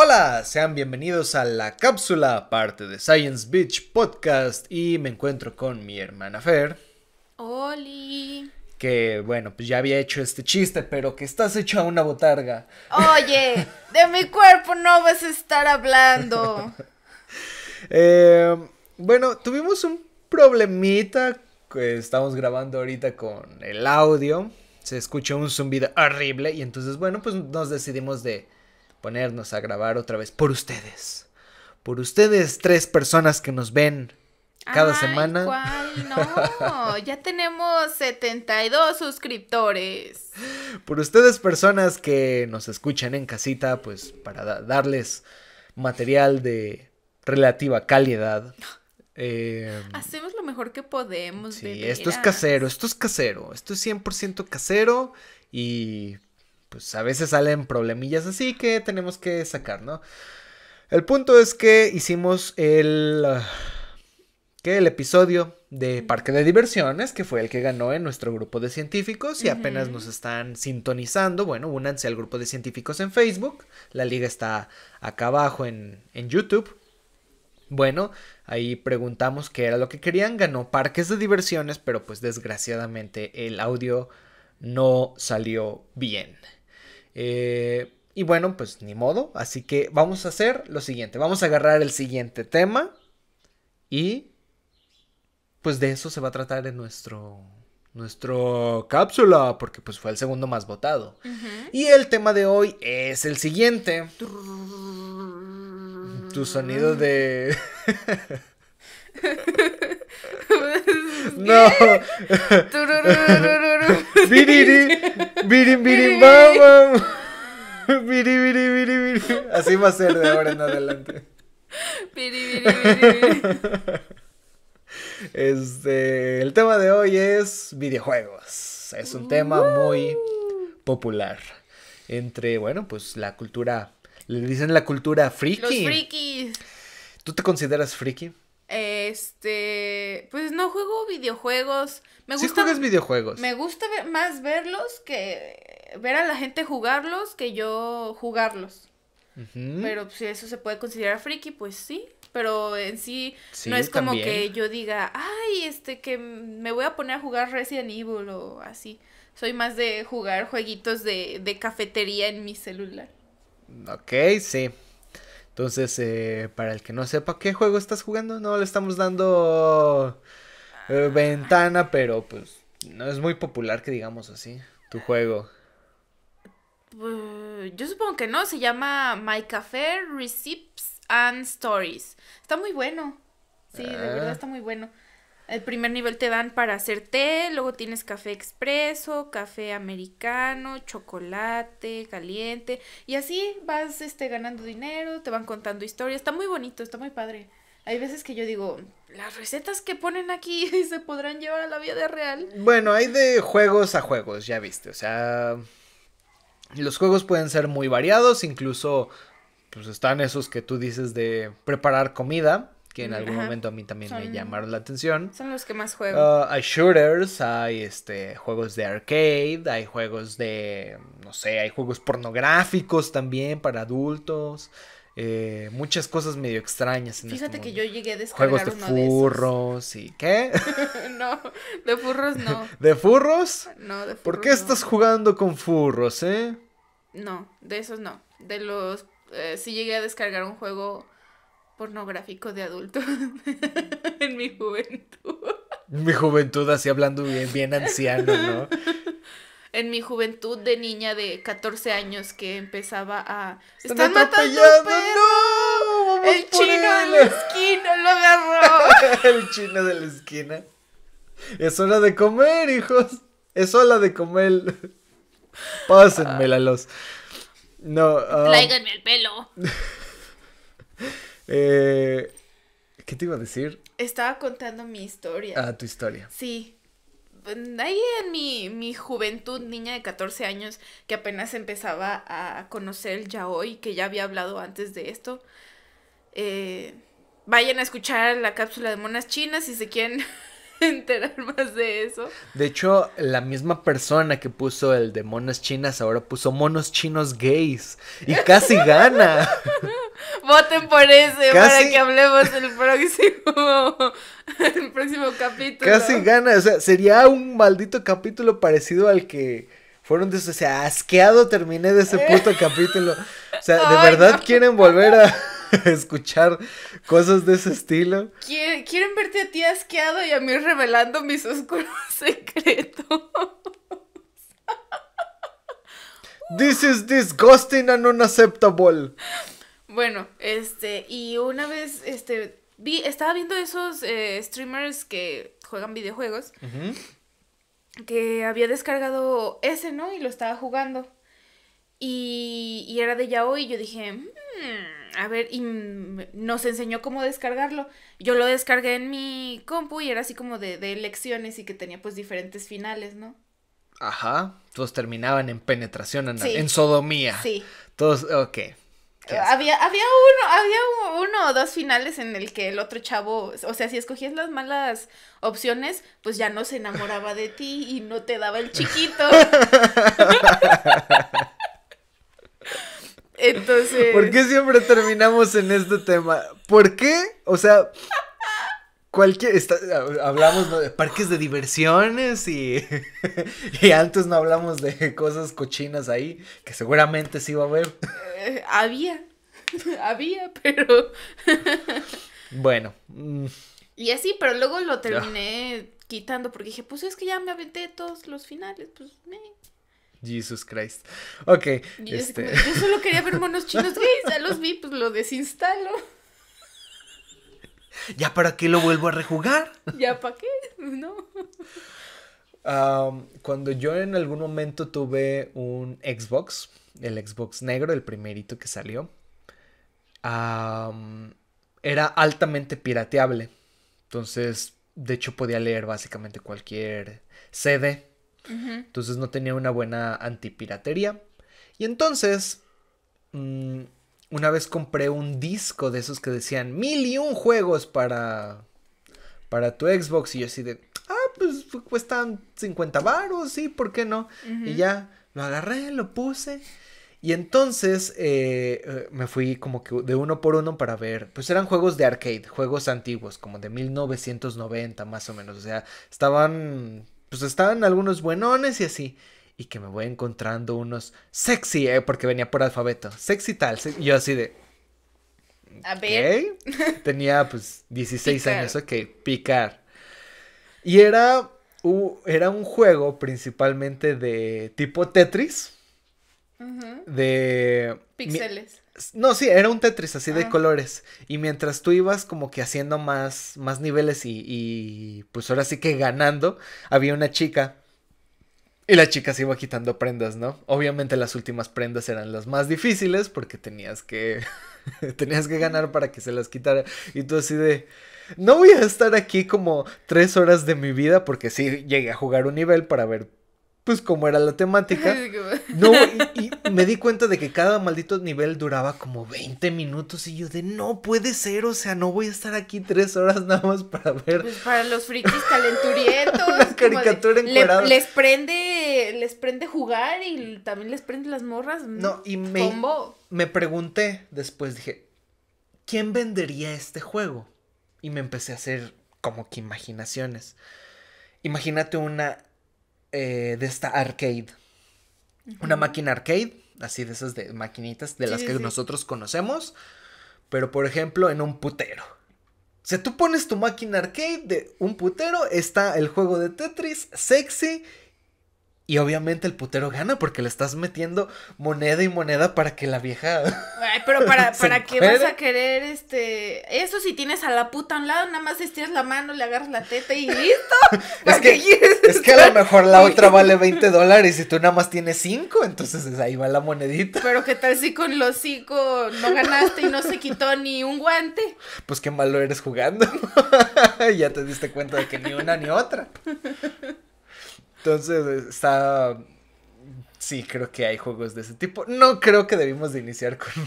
Hola, sean bienvenidos a La Cápsula, parte de Science Beach Podcast y me encuentro con mi hermana Fer. Oli. Que bueno, pues ya había hecho este chiste, pero que estás hecha una botarga. Oye, de mi cuerpo no vas a estar hablando. Eh, bueno, tuvimos un problemita que estamos grabando ahorita con el audio. Se escucha un zumbido horrible y entonces bueno, pues nos decidimos de ponernos a grabar otra vez por ustedes. Por ustedes, tres personas que nos ven cada Ay, semana. ¿cuál? No, ya tenemos 72 suscriptores. Por ustedes, personas que nos escuchan en casita, pues para darles material de relativa calidad. Em, Hacemos lo mejor que podemos. Sí, esto es casero, esto es casero, esto es 100% casero y pues a veces salen problemillas así que tenemos que sacar, ¿no? El punto es que hicimos el... Ah, que el episodio de Parque de Diversiones, que fue el que ganó en nuestro grupo de científicos y apenas nos están sintonizando, bueno, únanse al grupo de científicos en Facebook, la liga está acá abajo en, en YouTube. Bueno, ahí preguntamos qué era lo que querían, ganó Parques de Diversiones, pero pues desgraciadamente el audio no salió bien. Eh, y bueno, pues ni modo. Así que vamos a hacer lo siguiente. Vamos a agarrar el siguiente tema. Y pues de eso se va a tratar en nuestro nuestro cápsula, porque pues fue el segundo más votado. Y el tema de hoy es el siguiente. Tu sonido de No. Así va a ser de ahora en adelante. Este, el tema de hoy es videojuegos. Es un tema muy uh. popular entre, bueno, pues la cultura, le dicen la cultura friki. Los frikis. ¿Tú te consideras friki? Este, pues no juego videojuegos. Me gusta, videojuegos. Me gusta más verlos que ver a la gente jugarlos que yo jugarlos. Pero si eso se puede considerar friki, pues sí. Pero en sí, no es como que yo diga, ay, este, que me voy a poner a jugar Resident Evil o así. Soy más de jugar jueguitos de, de cafetería en mi celular. Ok, sí. Entonces, eh, para el que no sepa qué juego estás jugando, no le estamos dando eh, ah. ventana, pero pues no es muy popular que digamos así, tu juego. Pues, yo supongo que no, se llama My Café Receipts and Stories. Está muy bueno. Sí, de verdad ah. está muy bueno. El primer nivel te dan para hacer té, luego tienes café expreso, café americano, chocolate, caliente. Y así vas este, ganando dinero, te van contando historias. Está muy bonito, está muy padre. Hay veces que yo digo, las recetas que ponen aquí se podrán llevar a la vida real. Bueno, hay de juegos a juegos, ya viste. O sea, los juegos pueden ser muy variados, incluso pues están esos que tú dices de preparar comida que en algún momento a mí también me llamaron la atención. Son los que más juego. Uh, hay shooters, hay este juegos de arcade, hay juegos de no sé, hay juegos pornográficos también para adultos. Eh, muchas cosas medio extrañas. Este Fíjate que yo llegué a descargar Juegos de furros y ¿qué? no, de furros no. ¿De furros? No, de furros. ¿Por qué estás jugando con furros, eh? No, de esos no. De los. Eh, si llegué a descargar un juego pornográfico de adulto en mi juventud. mi juventud, así hablando bien, bien anciano, ¿no? En mi juventud de niña de 14 años que empezaba a. ¡Están, ¡No! el chino de la esquina lo agarró. el chino de la esquina. Es hora de comer, hijos. Es hora de comer. Pásenmela los. No. Ah. el pelo. Eh, ¿Qué te iba a decir? Estaba contando mi historia. Ah, tu historia. Sí. Ahí en mi, mi juventud, niña de 14 años, que apenas empezaba a conocer el yaoi, que ya había hablado antes de esto. Eh, vayan a escuchar la cápsula de monas chinas si se quieren enterar más de eso. De hecho, la misma persona que puso el de monas chinas ahora puso monos chinos gays y casi gana. Voten por ese para que hablemos el próximo, el próximo capítulo. Casi gana, o sea, sería un maldito capítulo parecido al que fueron de o sea, asqueado terminé de ese puto capítulo. O sea, ¿de verdad quieren volver a escuchar cosas de ese estilo? Quieren verte a ti asqueado y a mí revelando mis oscuros secretos. This is disgusting and unacceptable. Bueno, este, y una vez, este, vi, estaba viendo esos eh, streamers que juegan videojuegos, que había descargado ese, ¿no? Y lo estaba jugando. Y, era de Yahoo y yo dije, mm, a ver, y nos enseñó cómo descargarlo. Yo lo descargué en mi compu y era así como de, de elecciones y que tenía pues diferentes finales, ¿no? Ajá, todos terminaban en penetración, en, en sodomía. Sí. Todos, ok. Había, uno, había uno o dos finales en el que el otro chavo, o sea, si escogías las malas opciones, pues ya no se enamoraba de ti y no te daba el chiquito. Entonces. ¿Por qué siempre terminamos en este tema? ¿Por qué? O sea, cualquier. Está, hablamos de parques de diversiones y, antes no hablamos de cosas cochinas ahí, que seguramente sí va a haber. Eh, había, había, pero. bueno. Mm. Y así, pero luego lo terminé quitando porque dije, pues es que ya me aventé todos los finales, pues Jesus Christ. Ok. Este. Yo, solo quería ver monos chinos ya los vi, pues lo desinstalo. ¿Ya para qué lo vuelvo a rejugar? ¿Ya para qué? No. cuando yo en algún momento tuve un Xbox, el Xbox negro, el primerito que salió, era altamente pirateable. Entonces, de hecho, podía leer básicamente cualquier CD. Entonces no tenía una buena antipiratería. Y entonces mm, una vez compré un disco de esos que decían mil y un juegos para, para tu Xbox. Y yo así de, ah, pues cuestan 50 baros, sí, ¿por qué no? Y ya lo agarré, lo puse. Y entonces eh, eh, me fui como que de uno por uno para ver, pues eran juegos de arcade, juegos antiguos, como de 1990 más o menos, o sea, estaban, pues estaban algunos buenones y así y que me voy encontrando unos sexy, eh, porque venía por alfabeto, sexy tal, yo así de... A ver. Tenía pues 16 años, ok, picar. Y era, era un juego principalmente de tipo Tetris. De... Pixeles. No, sí, era un Tetris así de ah. colores. Y mientras tú ibas como que haciendo más, más niveles y, y pues ahora sí que ganando, había una chica y la chica se iba quitando prendas, ¿no? Obviamente las últimas prendas eran las más difíciles porque tenías que tenías que ganar para que se las quitara y tú así de no voy a estar aquí como tres horas de mi vida porque sí llegué a jugar un nivel para ver pues como era la temática. no, y, me di cuenta de que cada maldito nivel duraba como 20 minutos y yo de no puede ser, o sea, no voy a estar aquí tres horas nada más para ver. Pues para los frikis calenturientos. Una caricatura les prende, les prende jugar y también les prende las morras. Mm, no, y me, me pregunté después, dije, ¿quién vendería este juego? Y me empecé a hacer como que imaginaciones. Imagínate una eh, de esta arcade. Una máquina arcade, así de esas de maquinitas de las que nosotros conocemos, pero por ejemplo en un putero. O sea, tú pones tu máquina arcade de un putero, está el juego de Tetris, sexy, y obviamente el putero gana porque le estás metiendo moneda y moneda para que la vieja. pero para, para qué vas a querer este. Eso si tienes a la puta a un lado, nada más estiras la mano, le agarras la teta y listo. es, que, es que a lo mejor la otra vale 20 dólares y tú nada más tienes 5, entonces ahí va la monedita. Pero qué tal si con los cinco no ganaste y no se quitó ni un guante. Pues qué malo eres jugando. ya te diste cuenta de que ni una ni otra. Entonces, está... Sí, creo que hay juegos de ese tipo. No creo que debimos de iniciar con...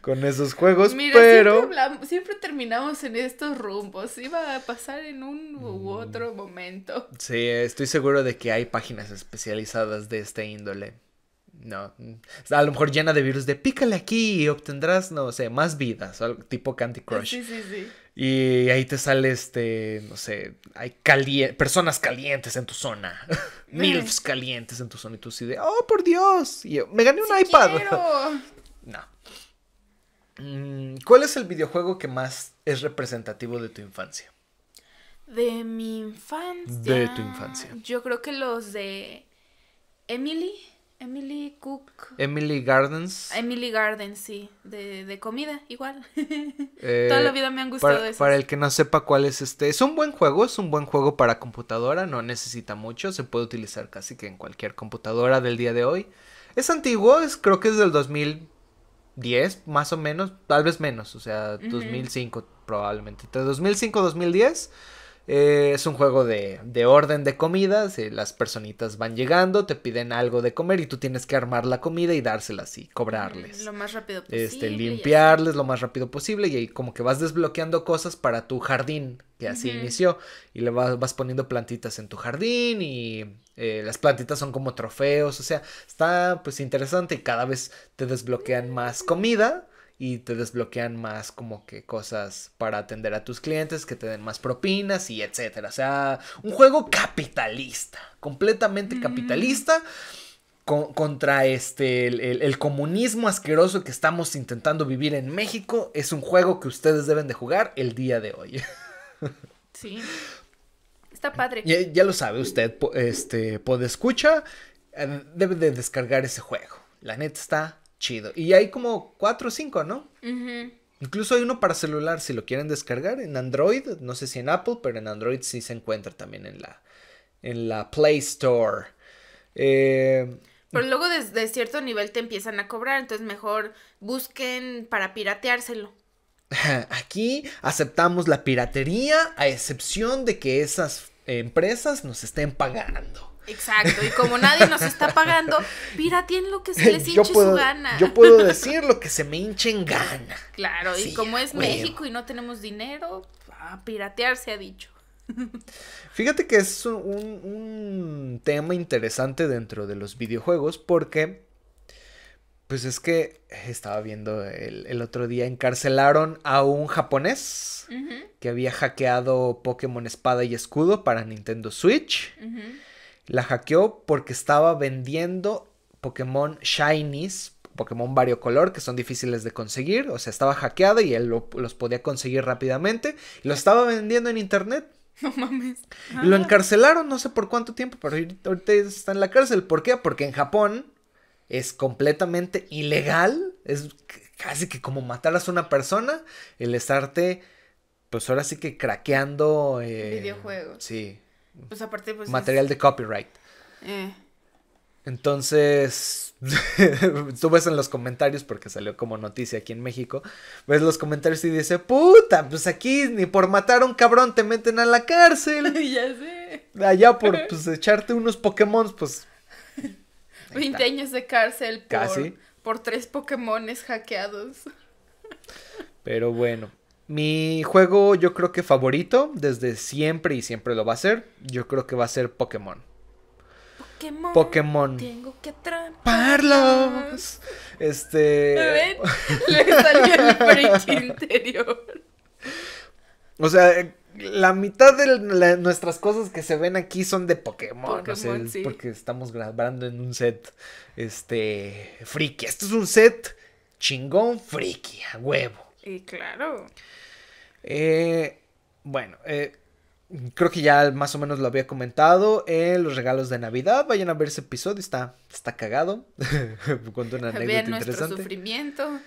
con esos juegos, Mira, pero... Siempre, siempre, terminamos en estos rumbos, iba a pasar en un u mm. otro momento. Sí, estoy seguro de que hay páginas especializadas de este índole. No, mm, a lo mejor llena de virus de pícale aquí y obtendrás, no sé, más vidas, tipo Candy Crush. Sí, sí, sí. Y ahí te sale este, no sé, hay personas calientes en tu zona. MILFs calientes en tu zona. Y tú así de, oh, por Dios. me gané un iPad. no. Mm, ¿Cuál es el videojuego que más es representativo de tu infancia? De mi infancia. De tu infancia. Yo creo que los de Emily. Emily Cook. Emily Gardens. Emily Gardens, sí. De, de comida, igual. Eh, Toda la vida me han gustado para, Para el que no sepa cuál es este. Es un buen juego, es un buen juego para computadora. No necesita mucho. Se puede utilizar casi que en cualquier computadora del día de hoy. Es antiguo, es, creo que es del 2010, más o menos. Tal vez menos, o sea, 2005 probablemente. Entre 2005 2010. Eh, es un juego de, orden de comidas. Eh, las personitas van llegando, te piden algo de comer y tú tienes que armar la comida y dárselas y cobrarles. Lo más rápido este, posible. Este, limpiarles lo más rápido posible y ahí como que vas desbloqueando cosas para tu jardín, que así inició. Y le vas, poniendo plantitas en tu jardín y eh, las plantitas son como trofeos. O sea, está pues interesante y cada vez te desbloquean más comida y te desbloquean más como que cosas para atender a tus clientes, que te den más propinas y etcétera. O sea, un juego capitalista, completamente capitalista. Mm. contra este el, comunismo asqueroso que estamos intentando vivir en México es un juego que ustedes deben de jugar el día de hoy. Sí. Está padre. Ya, lo sabe usted, este, escucha. Eh, debe de descargar ese juego. La neta está chido. Y hay como cuatro o cinco, ¿no? Incluso hay uno para celular, si lo quieren descargar, en Android, no sé si en Apple, pero en Android sí se encuentra también en la, en la Play Store. Eh, pero luego desde cierto nivel te empiezan a cobrar, entonces mejor busquen para pirateárselo. Aquí aceptamos la piratería a excepción de que esas empresas nos estén pagando. Exacto, y como nadie nos está pagando, pirateen lo que se les hinche su gana. Yo puedo decir lo que se me hinche en gana. Claro, y como es México y no tenemos dinero, a piratear se ha dicho. Fíjate que es un, tema interesante dentro de los videojuegos porque pues es que estaba viendo el, otro día, encarcelaron a un japonés que había hackeado Pokémon Espada y Escudo para Nintendo Switch la hackeó porque estaba vendiendo Pokémon Shinies, Pokémon variocolor que son difíciles de conseguir. O sea, estaba hackeada y él los podía conseguir rápidamente. lo estaba vendiendo en internet. No mames. Ah. Lo encarcelaron no sé por cuánto tiempo, pero ahorita está en la cárcel. ¿Por qué? Porque en Japón es completamente ilegal. Es casi que como mataras a una persona el estarte, pues ahora sí que craqueando. Eh, Videojuegos. Sí. Pues pues, Material de copyright. Eh. Entonces, tú ves en los comentarios, porque salió como noticia aquí en México, ves los comentarios y dice, puta, pues aquí ni por matar a un cabrón te meten a la cárcel. ya sé. Allá por pues, echarte unos Pokémon, pues... 20 años de cárcel Casi. por tres Pokémones hackeados. Pero bueno, mi juego yo creo que favorito desde siempre y siempre lo va a ser, yo creo que va a ser Pokémon. Pokémon. Pokémon. Tengo que atraparlos. Este. Le salió el interior. O sea, la mitad de nuestras cosas que se ven aquí son de Pokémon. Porque estamos grabando en un set. Este. Friki. Este es un set chingón friki, a huevo. Y claro. Eh, bueno, eh, creo que ya más o menos lo había comentado. Eh, los regalos de Navidad, vayan a ver ese episodio, está, está cagado. una anécdota sufrimiento.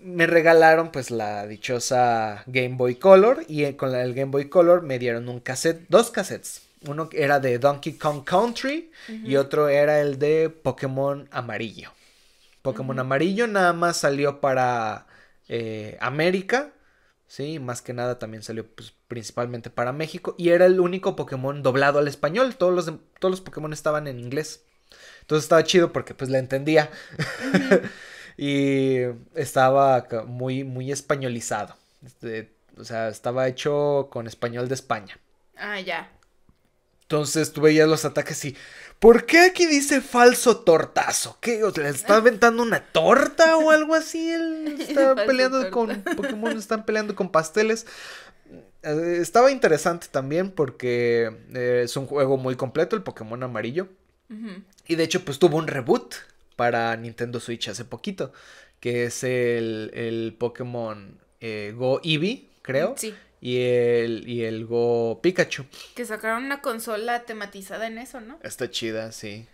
Me regalaron pues la dichosa Game Boy Color y eh, con el Game Boy Color me dieron un cassette, dos cassettes. Uno era de Donkey Kong Country y otro era el de Pokémon Amarillo. Pokémon Amarillo nada más salió para eh, América, ¿sí? Más que nada también salió pues, principalmente para México y era el único Pokémon doblado al español, todos los, todos los Pokémon estaban en inglés. Entonces estaba chido porque pues la entendía y estaba muy, muy españolizado. Este, o sea, estaba hecho con español de España. Ah, ya. Entonces tú veías los ataques y, ¿Por qué aquí dice falso tortazo? ¿Qué? ¿O ¿Le está aventando una torta o algo así? Él está peleando con Pokémon, están peleando con pasteles. Eh, estaba interesante también porque eh, es un juego muy completo, el Pokémon amarillo. Y de hecho, pues tuvo un reboot para Nintendo Switch hace poquito, que es el, Pokémon eh, Go Eevee, creo. Sí y el, y el Go Pikachu. Que sacaron una consola tematizada en eso, ¿no? Está chida, sí.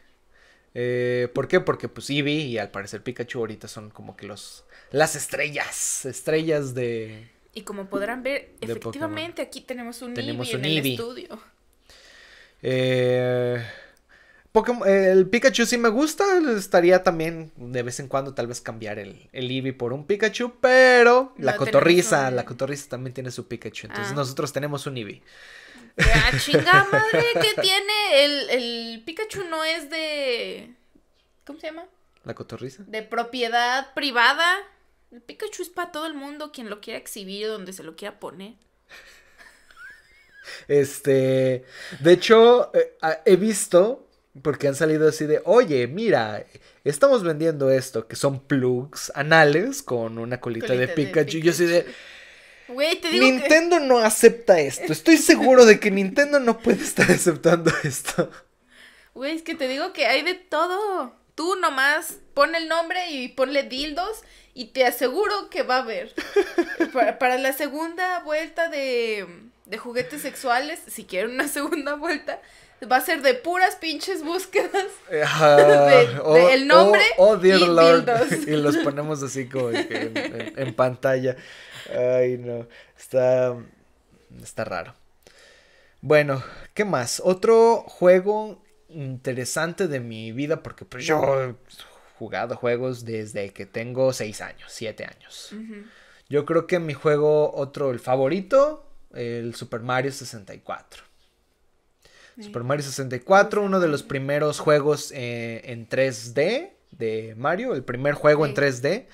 Eh, ¿Por qué? Porque pues Eevee y al parecer Pikachu ahorita son como que los las estrellas, estrellas de... Y como podrán ver, efectivamente aquí tenemos un tenemos Eevee en el estudio. Eh... Pokémon, el Pikachu sí me gusta. Estaría también de vez en cuando tal vez cambiar el, el Eevee por un Pikachu. Pero la cotorriza, la cotorriza también tiene su Pikachu. Entonces ah. nosotros tenemos un Eevee. Ah, chinga madre, ¿qué tiene? El, Pikachu no es de. ¿Cómo se llama? La cotorriza. De propiedad privada. El Pikachu es para todo el mundo, quien lo quiera exhibir, donde se lo quiera poner. Este. De hecho, eh, he visto porque han salido así de, oye, mira, estamos vendiendo esto, que son plugs anales con una colita, de, Pikachu. Y yo así de... Güey, te digo Nintendo no acepta esto. Estoy seguro de que Nintendo no puede estar aceptando esto. Güey, es que te digo que hay de todo. Tú nomás pon el nombre y ponle dildos y te aseguro que va a haber. para, para, la segunda vuelta de, de juguetes sexuales, si quieren una segunda vuelta, va a ser de puras pinches búsquedas. de, el nombre oh, dear y Lord. y los ponemos así como en, pantalla. Ay, no. Está. Está raro. Bueno, ¿qué más? Otro juego interesante de mi vida, porque pues, yo he jugado juegos desde que tengo seis años, Siete años. Yo creo que mi juego, otro, el favorito, el Super Mario 64. Super Mario 64, uno de los primeros juegos eh, en 3D de Mario, el primer juego en 3D.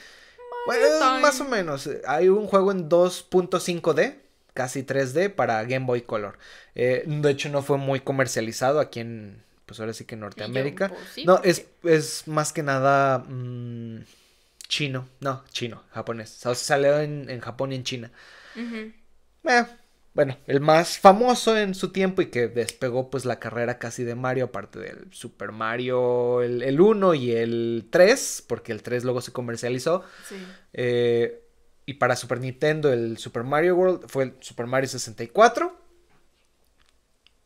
más o menos. Eh, hay un juego en 2.5D, casi 3D, para Game Boy Color. Eh, de hecho, no fue muy comercializado aquí en, pues ahora sí que en Norteamérica. Pues, no, es, más que nada mm, chino, no, chino, japonés. salió en, Japón y en China. Bueno bueno, el más famoso en su tiempo y que despegó pues la carrera casi de Mario, aparte del Super Mario, el, 1 y el 3, porque el 3 luego se comercializó. Eh, y para Super Nintendo el Super Mario World fue el Super Mario 64.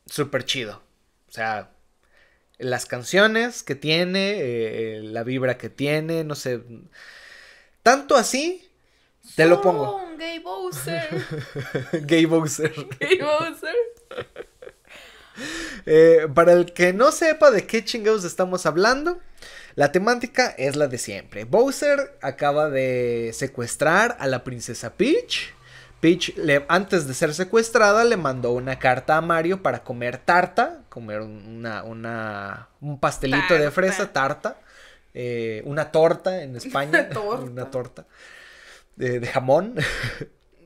Super chido. O sea, las canciones que tiene, eh, la vibra que tiene, no sé. Tanto así te lo pongo. Gay Bowser. gay Bowser. Gay Bowser. Eh, para el que no sepa de qué chingados estamos hablando, la temática es la de siempre. Bowser acaba de secuestrar a la princesa Peach. Peach, antes de ser secuestrada, le mandó una carta a Mario para comer tarta, comer una, un pastelito de fresa, tarta, eh, una torta en España, una torta. una torta de, jamón.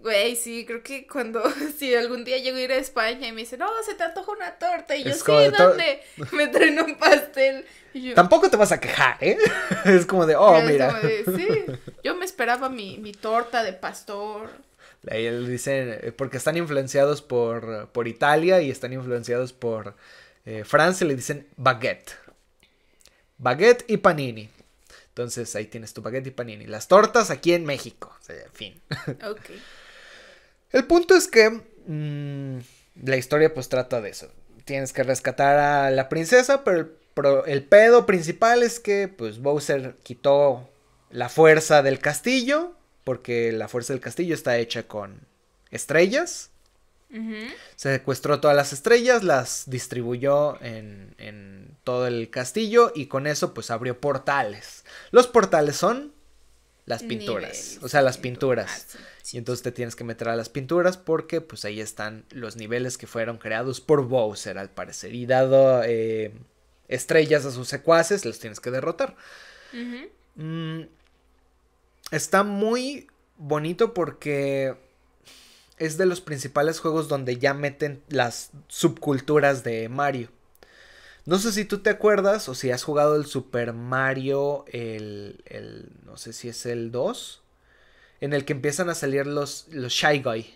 Güey, sí, creo que cuando, si algún día llego a ir a España y me dicen, no, se te antoja una torta, y yo, sí, ¿dónde? Me traen un pastel. Tampoco te vas a quejar, ¿eh? es como de, oh, mira. sí, yo me esperaba mi, mi torta de pastor. Ahí él dice, eh, porque están influenciados por, por Italia y están influenciados por eh, Francia, le dicen baguette. Baguette y panini. Entonces ahí tienes tu paquete y panini. Las tortas aquí en México. fin. Ok. El punto es que mm, la historia pues trata de eso. Tienes que rescatar a la princesa, pero el, pero el pedo principal es que pues Bowser quitó la fuerza del castillo, porque la fuerza del castillo está hecha con estrellas. Se Secuestró todas las estrellas, las distribuyó en, todo el castillo y con eso pues abrió portales. Los portales son las pinturas, o sea, las pinturas. Ah, y entonces te tienes que meter a las pinturas porque pues ahí están los niveles que fueron creados por Bowser al parecer. Y dado eh, estrellas a sus secuaces, los tienes que derrotar. Mm, está muy bonito porque es de los principales juegos donde ya meten las subculturas de Mario. No sé si tú te acuerdas o si has jugado el Super Mario, el, el no sé si es el 2, en el que empiezan a salir los, los Shy Guy.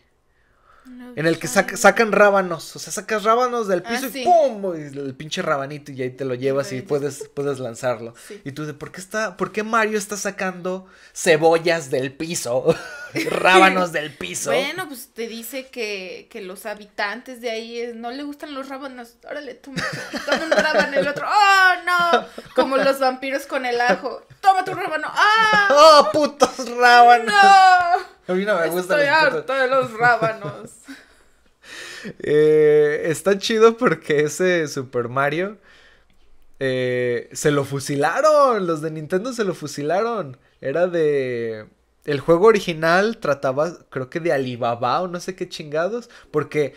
en el que sacan rábanos, o sea, sacas rábanos del ah, piso y ¡pum! Y el pinche rabanito y ahí te lo llevas y puedes, puedes lanzarlo. Y tú de, ¿por qué, está, ¿por qué Mario está sacando cebollas del piso? rábanos del piso. Bueno, pues te dice que, los habitantes de ahí eh, no le gustan los rábanos. Órale, toma! toma un rábano. El otro, ¡oh, no! Como los vampiros con el ajo. ¡Toma tu rábano! ¡ah! ¡Oh, putos rábanos! ¡No! A mí no me gustan Estoy de los rábanos. Eh, está chido porque ese Super Mario eh, se lo fusilaron. Los de Nintendo se lo fusilaron. Era de el juego original trataba, creo que de Alibaba o no sé qué chingados, porque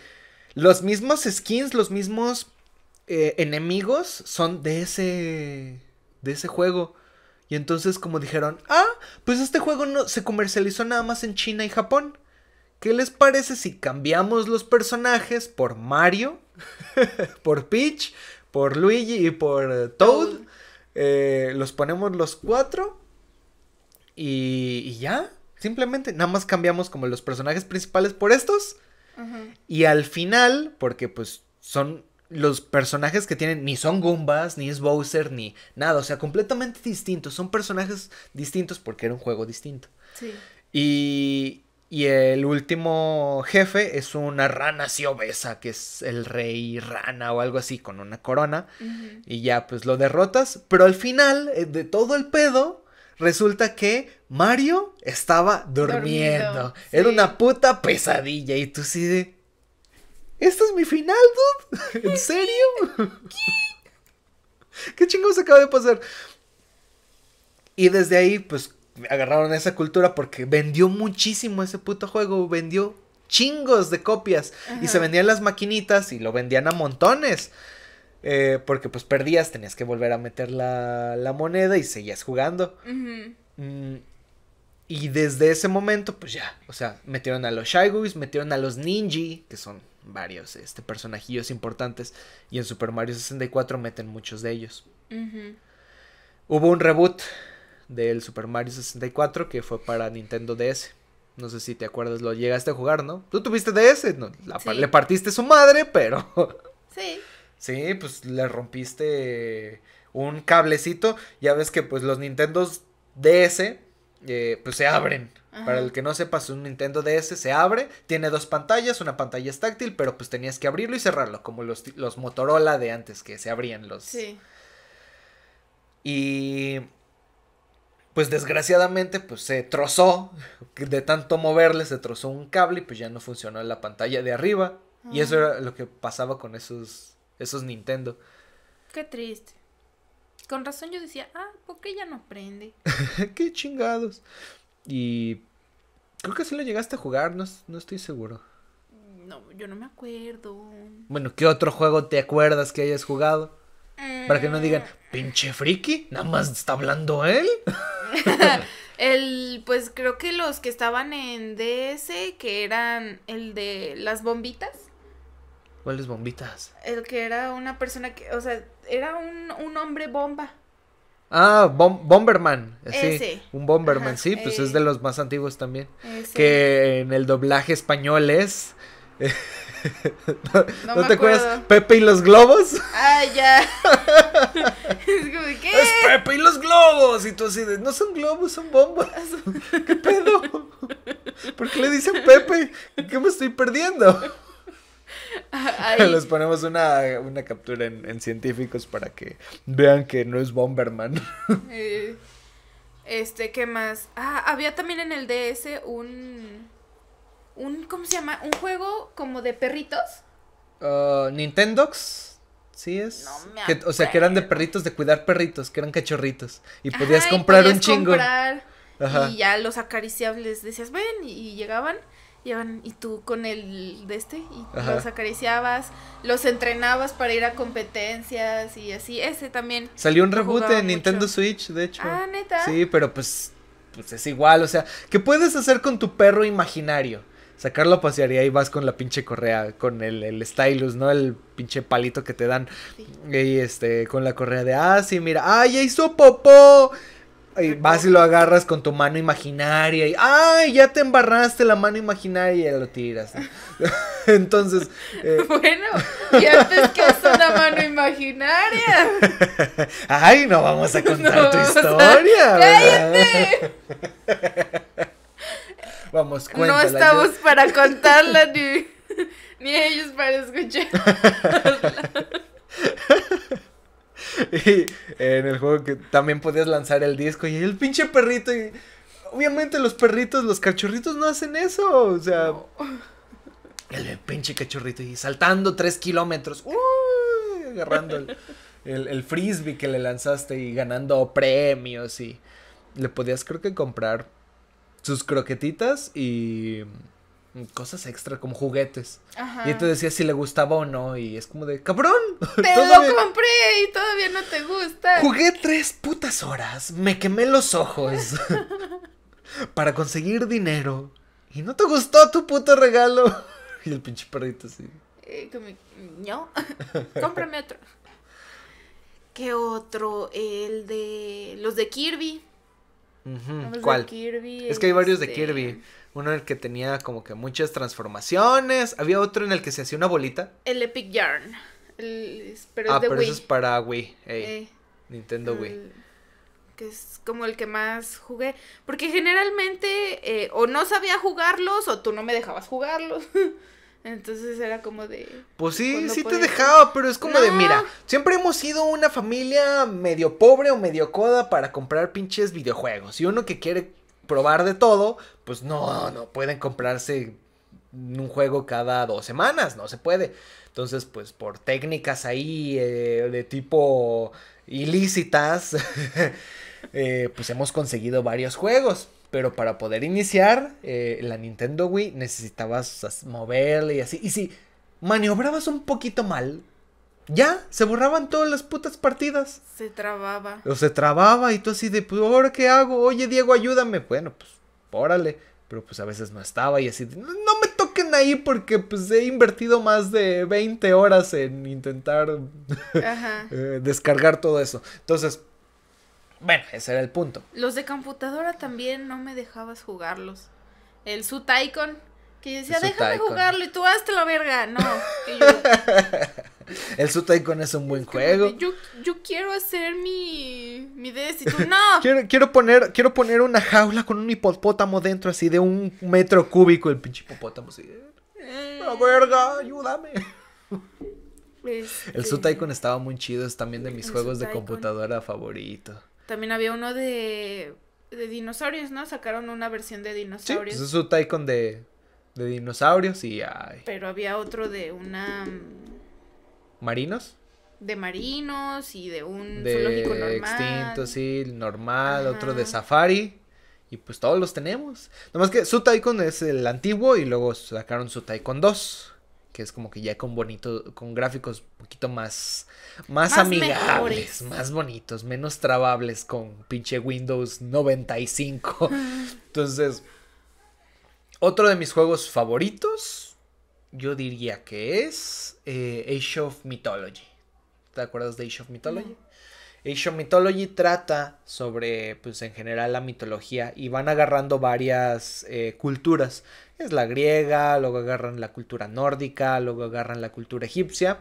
los mismos skins, los mismos eh, enemigos son de ese, de ese juego. Y entonces como dijeron, ah, pues este juego no se comercializó nada más en China y Japón. ¿Qué les parece si cambiamos los personajes por Mario, por Peach, por Luigi y por eh, Toad? Eh, los ponemos los cuatro y, ya, simplemente, nada más cambiamos como los personajes principales por estos. Y al final, porque pues son los personajes que tienen, ni son Goombas, ni es Bowser, ni nada, o sea, completamente distintos, son personajes distintos porque era un juego distinto. Sí. Y, y el último jefe es una rana así obesa, que es el rey rana o algo así, con una corona. Y ya, pues lo derrotas. Pero al final eh, de todo el pedo, Resulta que Mario estaba durmiendo. Era una puta pesadilla. Y tú sí de. ¿Esto es mi final, dude? ¿En serio? ¿Qué? chingo se acaba de pasar? Y desde ahí, pues, agarraron esa cultura porque vendió muchísimo ese puto juego. Vendió chingos de copias. Y se vendían las maquinitas y lo vendían a montones. Eh, porque pues perdías, tenías que volver a meter la, la moneda y seguías jugando. Mm, y desde ese momento, pues ya, o sea, metieron a los Shy Guys metieron a los Ninji, que son varios este, personajillos importantes, y en Super Mario 64 meten muchos de ellos. Hubo un reboot del Super Mario 64 que fue para Nintendo DS. No sé si te acuerdas, lo llegaste a jugar, ¿no? Tú tuviste DS, le partiste su madre, pero... sí. Sí, pues le rompiste un cablecito. Ya ves que pues los Nintendos DS eh, pues se abren. Para el que no sepas, un Nintendo DS se abre, tiene dos pantallas, una pantalla es táctil, pero pues tenías que abrirlo y cerrarlo, como los, los Motorola de antes que se abrían los. Sí. Y pues desgraciadamente pues se trozó, de tanto moverle se trozó un cable y pues ya no funcionó la pantalla de arriba. Y eso era lo que pasaba con esos eso es Nintendo. Qué triste. Con razón yo decía, ah, ¿por qué ya no prende? qué chingados. Y creo que sí lo llegaste a jugar, no, no estoy seguro. No, yo no me acuerdo. Bueno, ¿qué otro juego te acuerdas que hayas jugado? Para que no digan, eh. pinche friki, nada más está hablando él. el, pues creo que los que estaban en DS, que eran el de las bombitas. ¿Cuáles bombitas? El que era una persona que, o sea, era un, hombre bomba. Ah, Bomberman, eh, sí, un Bomberman, sí, pues eh. es de los más antiguos también, que en el doblaje español es... ¿No, no, te acuerdas? ¿Pepe y los globos? Ah, ya. es como, ¿qué? Es Pepe y los globos. Y tú así de, no son globos, son bombas. Ah, ¿Qué pedo? ¿Por qué le dicen Pepe? ¿Qué me estoy perdiendo? Ahí. Les ponemos una, una captura en, científicos para que vean que no es Bomberman. Eh, este, ¿qué más? Ah, había también en el DS un. un ¿Cómo se llama? Un juego como de perritos. Ah, Nintendox. Sí es. o sea, que eran de perritos, de cuidar perritos, que eran cachorritos. Y podías comprar un chingo. y ya los acariciables decías, ven, y llegaban y tú con el de este y los acariciabas, los entrenabas para ir a competencias y así. Ese también. Salió un reboot en Nintendo Switch, de hecho. Ah, neta. Sí, pero pues pues es igual, o sea, ¿qué puedes hacer con tu perro imaginario? Sacarlo a pasear y ahí vas con la pinche correa, con el, el stylus, ¿no? El pinche palito que te dan. Y este, con la correa de, ah, sí, mira, ¡ay, ahí hizo popó! Y vas y lo agarras con tu mano imaginaria y ¡ay! Ya te embarraste la mano imaginaria y lo tiras. Entonces. Eh, bueno, y antes que es una mano imaginaria. ¡Ay! No vamos a contar tu historia. ¡Cállate! Vamos, cuéntala. No estamos para contarla ni, ni ellos para escucharla. y en el juego que también podías lanzar el disco y el pinche perrito. Y, obviamente los perritos, los cachorritos no hacen eso. O sea, el pinche cachorrito y saltando tres kilómetros. agarrando el, frisbee que le lanzaste y ganando premios. Y le podías creo que comprar sus croquetitas y cosas extra, como juguetes. Y entonces decías si le gustaba o no, y es como de, cabrón. Te lo compré y todavía no te gusta. Jugué tres putas horas, me quemé los ojos para conseguir dinero. Y no te gustó tu puto regalo. y el pinche perrito así. Eh, que No, cómprame otro. ¿Qué otro? El de los de Kirby. ¿Cuál? es que hay varios de este, Kirby. Uno en el que tenía como que muchas transformaciones. Había otro en el que se hacía una bolita. El Epic Yarn. Pero ah, de pero eso es para Wii. Eh, Nintendo Wii. Que es como el que más jugué. Porque generalmente eh, o no sabía jugarlos o tú no me dejabas jugarlos. Entonces era como de. Pues sí, sí te dejaba, pero es como de: mira, siempre hemos sido una familia medio pobre o medio coda para comprar pinches videojuegos. Y uno que quiere probar de todo, pues no, no pueden comprarse un juego cada dos semanas, no se puede. Entonces, pues por técnicas ahí eh, de tipo ilícitas, eh, pues hemos conseguido varios juegos. Pero para poder iniciar eh, la Nintendo Wii necesitabas moverle y así. Y si maniobrabas un poquito mal, ya, se borraban todas las putas partidas. Se trababa. O se trababa y tú así de, pues ahora qué hago, oye Diego, ayúdame. Bueno, pues órale. Pero pues a veces no estaba y así no, me toquen ahí porque pues he invertido más de 20 horas en intentar eh, descargar todo eso. Entonces, bueno, ese era el punto. Los de computadora también no me dejabas jugarlos. El Su Tycoon, que decía, déjame jugarlo y tú hazte la verga. No. Yo... el Su Tycoon es un buen juego. Yo, yo, quiero hacer mi, mi no. quiero, poner, quiero poner una jaula con un hipopótamo dentro así de un metro cúbico. El pinche hipopótamo La verga, ayúdame. Este, el Su Tycoon estaba muy chido, es también de mis juegos de computadora favorito. También había uno de, dinosaurios, ¿no? Sacaron una versión de dinosaurios. Sí, pues es un Tycoon de, dinosaurios y ay. Pero había otro de una... Mm, ¿Marinos? De marinos y de un zoológico normal. extinto, sí, normal, otro de safari. Y pues todos los tenemos. Nomás que su Tycoon es el antiguo y luego sacaron su Tycoon 2 que es como que ya con bonito, con gráficos un poquito más, más, amigables, más bonitos, menos trabables con pinche Windows 95. Entonces, otro de mis juegos favoritos, yo diría que es eh, Age of Mythology. ¿Te acuerdas de Age of Mythology? Age of Mythology trata sobre, pues en general, la mitología y van agarrando varias eh, culturas es la griega, luego agarran la cultura nórdica, luego agarran la cultura egipcia.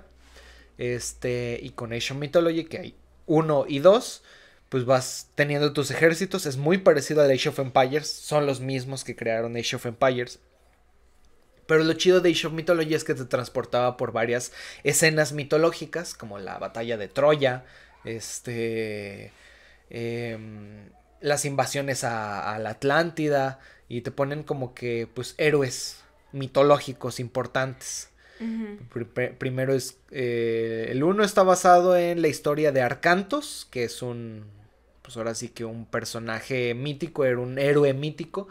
Este, y con Asian Mythology, que hay uno y dos, pues vas teniendo tus ejércitos. Es muy parecido al Age of Empires, son los mismos que crearon Age of Empires. Pero lo chido de Age of Mythology es que te transportaba por varias escenas mitológicas, como la batalla de Troya, este, em, las invasiones a la Atlántida, y te ponen como que, pues, héroes mitológicos importantes. Primero es. Eh, el uno está basado en la historia de Arcantos, que es un. Pues ahora sí que un personaje mítico, era un héroe mítico.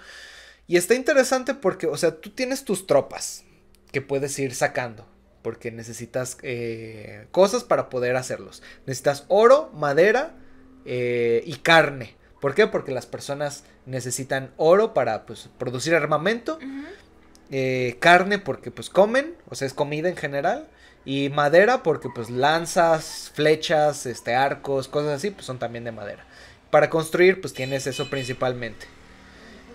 Y está interesante porque, o sea, tú tienes tus tropas que puedes ir sacando. Porque necesitas eh, cosas para poder hacerlos. Necesitas oro, madera eh, y carne. ¿Por qué? Porque las personas necesitan oro para pues, producir armamento, eh, carne porque pues comen, o sea, es comida en general, y madera porque pues lanzas, flechas, este, arcos, cosas así, pues son también de madera. Para construir pues tienes eso principalmente.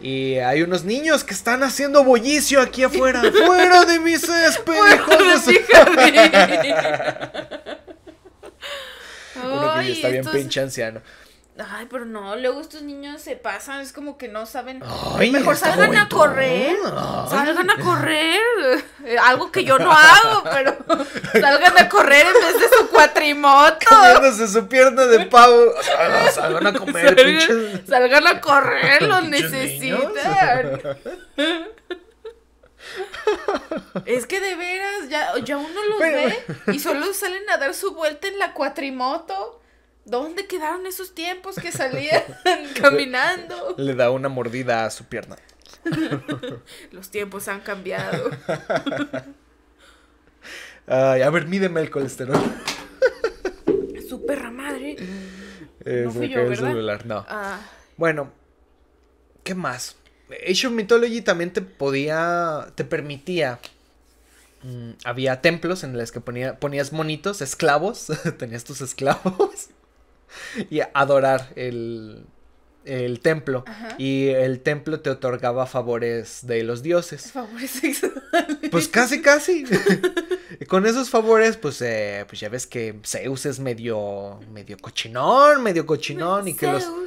Y hay unos niños que están haciendo bollicio aquí afuera. ¡Fuera de mis césped, Uno que está bien pinche anciano. Ay, pero no, luego estos niños se pasan, es como que no saben. Mejor salgan a correr. Salgan a correr. Algo que yo no hago, pero salgan a correr en vez de su cuatrimoto. Comiéndose su pierna de pavo. Ah, salgan a comer, salgan, a correr, lo necesitan. Es que de veras, ya, ya uno los ve y solo salen a dar su vuelta en la cuatrimoto. ¿Dónde quedaron esos tiempos que salían caminando? Le da una mordida a su pierna. Los tiempos han cambiado. Ay, a ver, mídeme el colesterol. Su perra madre. no fui yo, no. Ah. Bueno, ¿qué más? Age Mythology también te podía, te permitía mm, había templos en los que ponía, ponías monitos, esclavos, tenías tus esclavos y adorar el, el templo y el templo te otorgaba favores de los dioses. Favores Pues casi, casi. con esos favores, pues, eh, pues ya ves que Zeus es medio, medio cochinón, medio cochinón y que, los,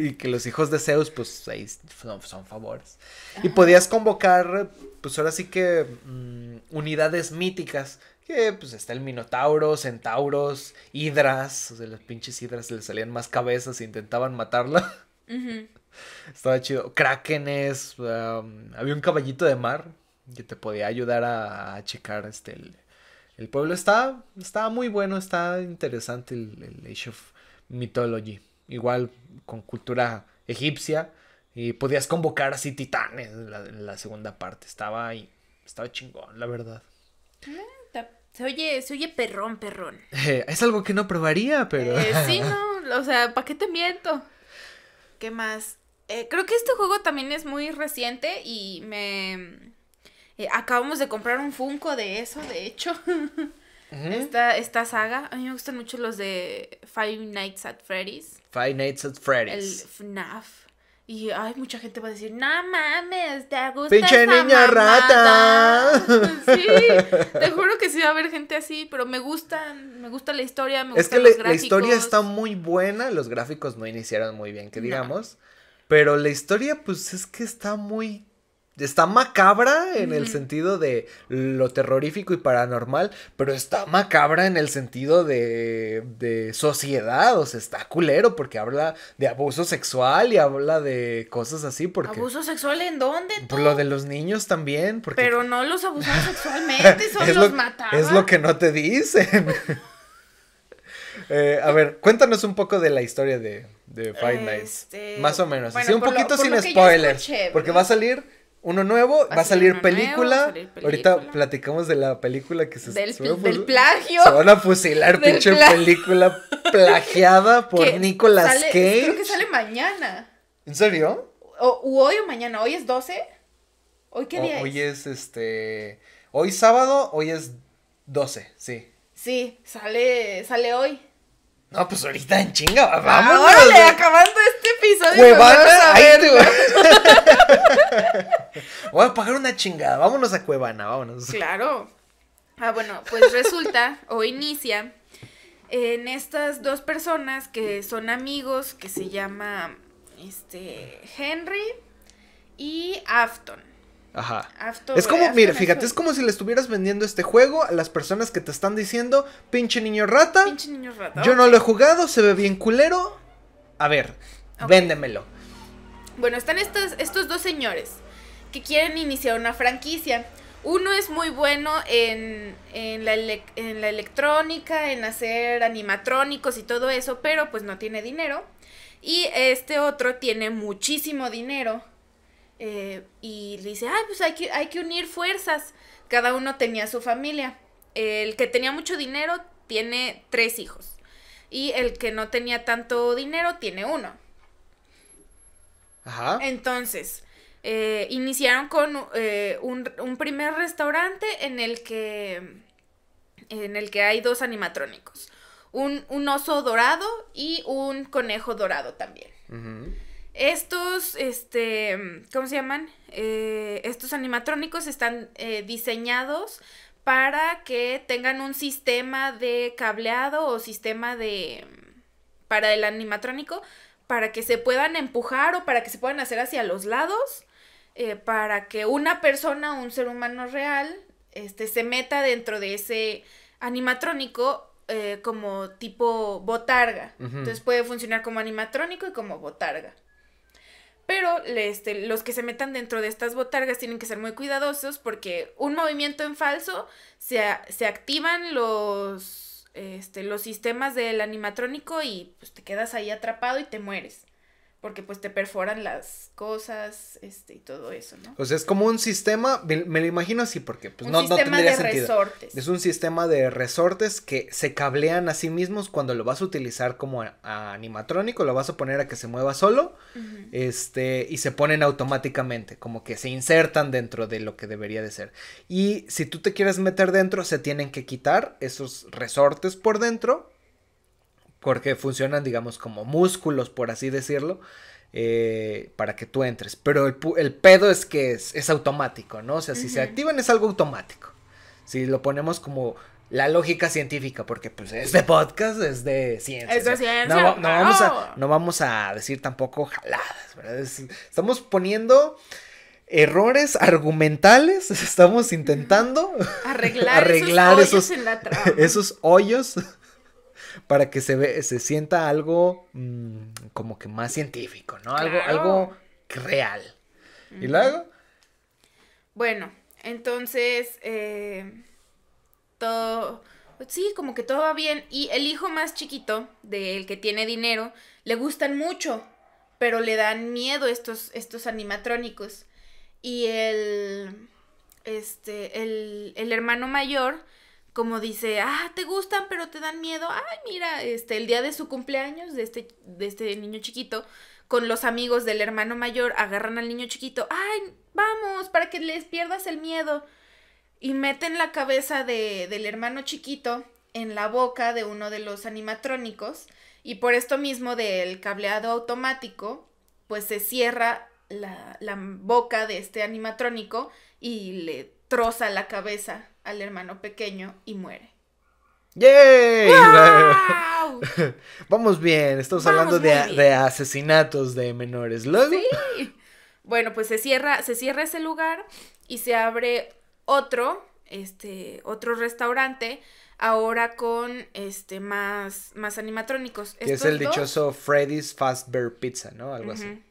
y que los hijos de Zeus, pues, ahí son, favores. Y podías convocar, pues ahora sí que mm, unidades míticas que pues está el Minotauro, centauros, hidras. O sea, las pinches hidras le salían más cabezas e intentaban matarla. Estaba chido. Krakenes. Um, había un caballito de mar que te podía ayudar a, checar este el, pueblo. estaba Estaba muy bueno, está interesante el, el Age of Mythology. Igual con cultura egipcia. Y podías convocar así titanes en la, segunda parte. Estaba ahí. Estaba chingón, la verdad. Se oye, se oye perrón, perrón. es algo que no probaría, pero. Eh, sí, no, o sea, ¿para qué te miento? ¿Qué más? Eh, creo que este juego también es muy reciente y me. Eh, acabamos de comprar un Funko de eso, de hecho. esta, esta saga. A mí me gustan mucho los de Five Nights at Freddy's. Five Nights at Freddy's. El FNAF. Y hay mucha gente va a decir, no mames, te gusta. Pinche niña rata. Sí, te juro que sí va a haber gente así, pero me gustan, me gusta la historia, me gustan que la historia está muy buena, los gráficos no iniciaron muy bien, que digamos. Pero la historia, pues es que está muy está macabra en el sentido de lo terrorífico y paranormal, pero está macabra en el sentido de, de, sociedad, o sea, está culero porque habla de abuso sexual y habla de cosas así porque... ¿Abuso sexual en dónde? Por pues lo de los niños también, porque... Pero no los abusaron sexualmente, son los lo, Es lo que no te dicen. Eh, a ver, cuéntanos un poco de la historia de, de Five Nights. Este, Más o menos. Sí, así un poquito sin spoilers. porque va a salir uno nuevo, va, a salir, película. Ahorita platicamos de la película que se Del, plagio. Se van a fusilar, pinche película plagiada por Nicolas Cage. Creo que sale mañana. ¿En serio? hoy o mañana. ¿Hoy es 12? ¿Hoy qué día es? Hoy es este. Hoy sábado, hoy es 12, sí. Sí, sale, sale hoy. No, pues ahorita en chinga, ah, Vamos Órale, acabando Cuevana, Voy a pagar una chingada. Vámonos a Cuevana, vámonos. Claro. Ah, bueno, pues resulta o inicia en estas dos personas que son amigos que se llama este Henry y Afton. Ajá. Afton, es como, mira, fíjate, es como si le estuvieras vendiendo este juego a las personas que te están diciendo, pinche niño rata. Pinche niño rata. Yo no lo he jugado, se ve bien culero. A ver, Véndemelo. Bueno, están estos, estos dos señores que quieren iniciar una franquicia. Uno es muy bueno en, la electrónica, en hacer animatrónicos y todo eso, pero pues no tiene dinero. Y este otro tiene muchísimo dinero. Eh, y dice, pues que, hay que unir fuerzas. Cada uno tenía su familia. El que tenía mucho dinero tiene tres hijos. Y el que no tenía tanto dinero tiene uno. Entonces, eh, iniciaron con eh, un, primer restaurante en el que, en el que hay dos animatrónicos. Un, oso dorado y un conejo dorado también. Estos, este, ¿cómo se llaman? Eh, estos animatrónicos están diseñados para que tengan un sistema de cableado o sistema de para el animatrónico para que se puedan empujar o para que se puedan hacer hacia los lados, eh, para que una persona, un ser humano real, este, se meta dentro de ese animatrónico eh, como tipo botarga. Entonces puede funcionar como animatrónico y como botarga. Pero este, los que se metan dentro de estas botargas tienen que ser muy cuidadosos porque un movimiento en falso se activan los este, los sistemas del animatrónico y pues te quedas ahí atrapado y te mueres porque pues te perforan las cosas este y todo eso, ¿no? O sea, es como un sistema, me lo imagino así porque pues un no, no tendría de Resortes. Es un sistema de resortes que se cablean a sí mismos cuando lo vas a utilizar como animatrónico, lo vas a poner a que se mueva solo, este, y se ponen automáticamente, como que se insertan dentro de lo que debería de ser. Y si tú te quieres meter dentro, se tienen que quitar esos resortes por dentro porque funcionan, digamos, como músculos, por así decirlo, eh, para que tú entres. Pero el, pedo es que es, automático, ¿no? O sea, si se activan es algo automático. Si lo ponemos como la lógica científica, porque pues este podcast es de ciencia. Es de ciencia. no, oh. vamos a, decir tampoco jaladas, ¿verdad? estamos poniendo errores argumentales, estamos intentando arreglar, esos hoyos para que se, ve, se sienta algo mm, como que más científico, ¿no? Algo, algo real. ¿Y luego? Bueno, entonces, eh, todo, sí, como que todo va bien. Y el hijo más chiquito, del que tiene dinero, le gustan mucho, pero le dan miedo estos, estos animatrónicos. Y el, este, el, el hermano mayor como dice, ah, te gustan, pero te dan miedo. Ay, mira, este, el día de su cumpleaños de este, de este niño chiquito, con los amigos del hermano mayor, agarran al niño chiquito, ay, vamos, para que les pierdas el miedo. Y meten la cabeza de, del hermano chiquito en la boca de uno de los animatrónicos. Y por esto mismo del cableado automático, pues se cierra la, la boca de este animatrónico y le troza la cabeza al hermano pequeño y muere. ¡Yay! Vamos bien, estamos hablando de, asesinatos de menores. Sí. Bueno, pues se cierra, se cierra ese lugar y se abre otro, este, otro restaurante, ahora con este más, más animatrónicos. Que es el dichoso Freddy's Fast Bear Pizza, ¿no? Algo así.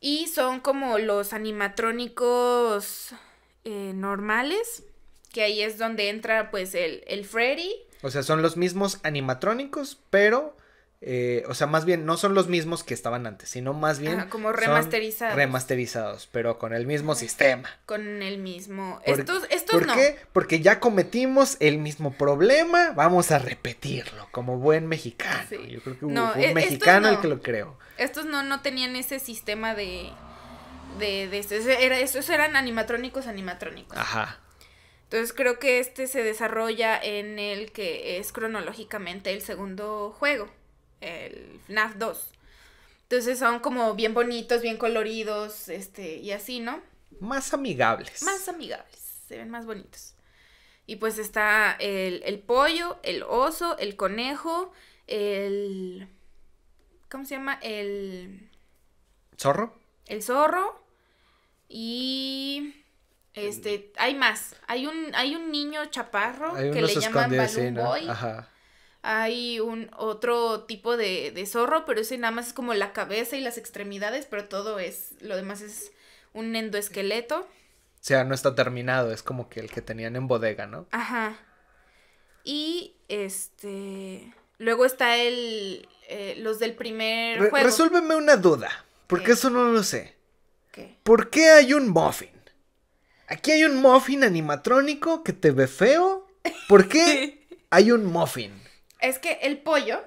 Y son como los animatrónicos eh, normales que ahí es donde entra pues el, Freddy. O sea, son los mismos animatrónicos, pero... o sea, más bien no son los mismos que estaban antes, sino más bien. como remasterizados. remasterizados, pero con el mismo sistema. Con el mismo. Por, estos, no. ¿por qué? Porque ya cometimos el mismo problema, vamos a repetirlo, como buen mexicano. Yo creo que un mexicano al el que lo creo. Estos no, no tenían ese sistema de. de, de, estos eran animatrónicos, animatrónicos. Ajá. Entonces creo que este se desarrolla en el que es cronológicamente el segundo juego, el FNAF 2. Entonces son como bien bonitos, bien coloridos, este, y así, ¿no? Más amigables. Más amigables, se ven más bonitos. Y pues está el, el pollo, el oso, el conejo, el... ¿Cómo se llama? El... Zorro. El zorro. Y... Este, hay más. Hay un, hay un niño chaparro que le llaman Balloon Hay un otro tipo de, de, zorro, pero ese nada más es como la cabeza y las extremidades, pero todo es, lo demás es un endoesqueleto. O sea, no está terminado, es como que el que tenían en bodega, ¿no? Ajá. Y este. Luego está el. Eh, los del primer juego. Resúlveme una duda, porque eso no lo sé. ¿Qué? ¿Por qué hay un muffin? Aquí hay un muffin animatrónico que te ve feo. ¿Por qué hay un muffin? Es que el pollo.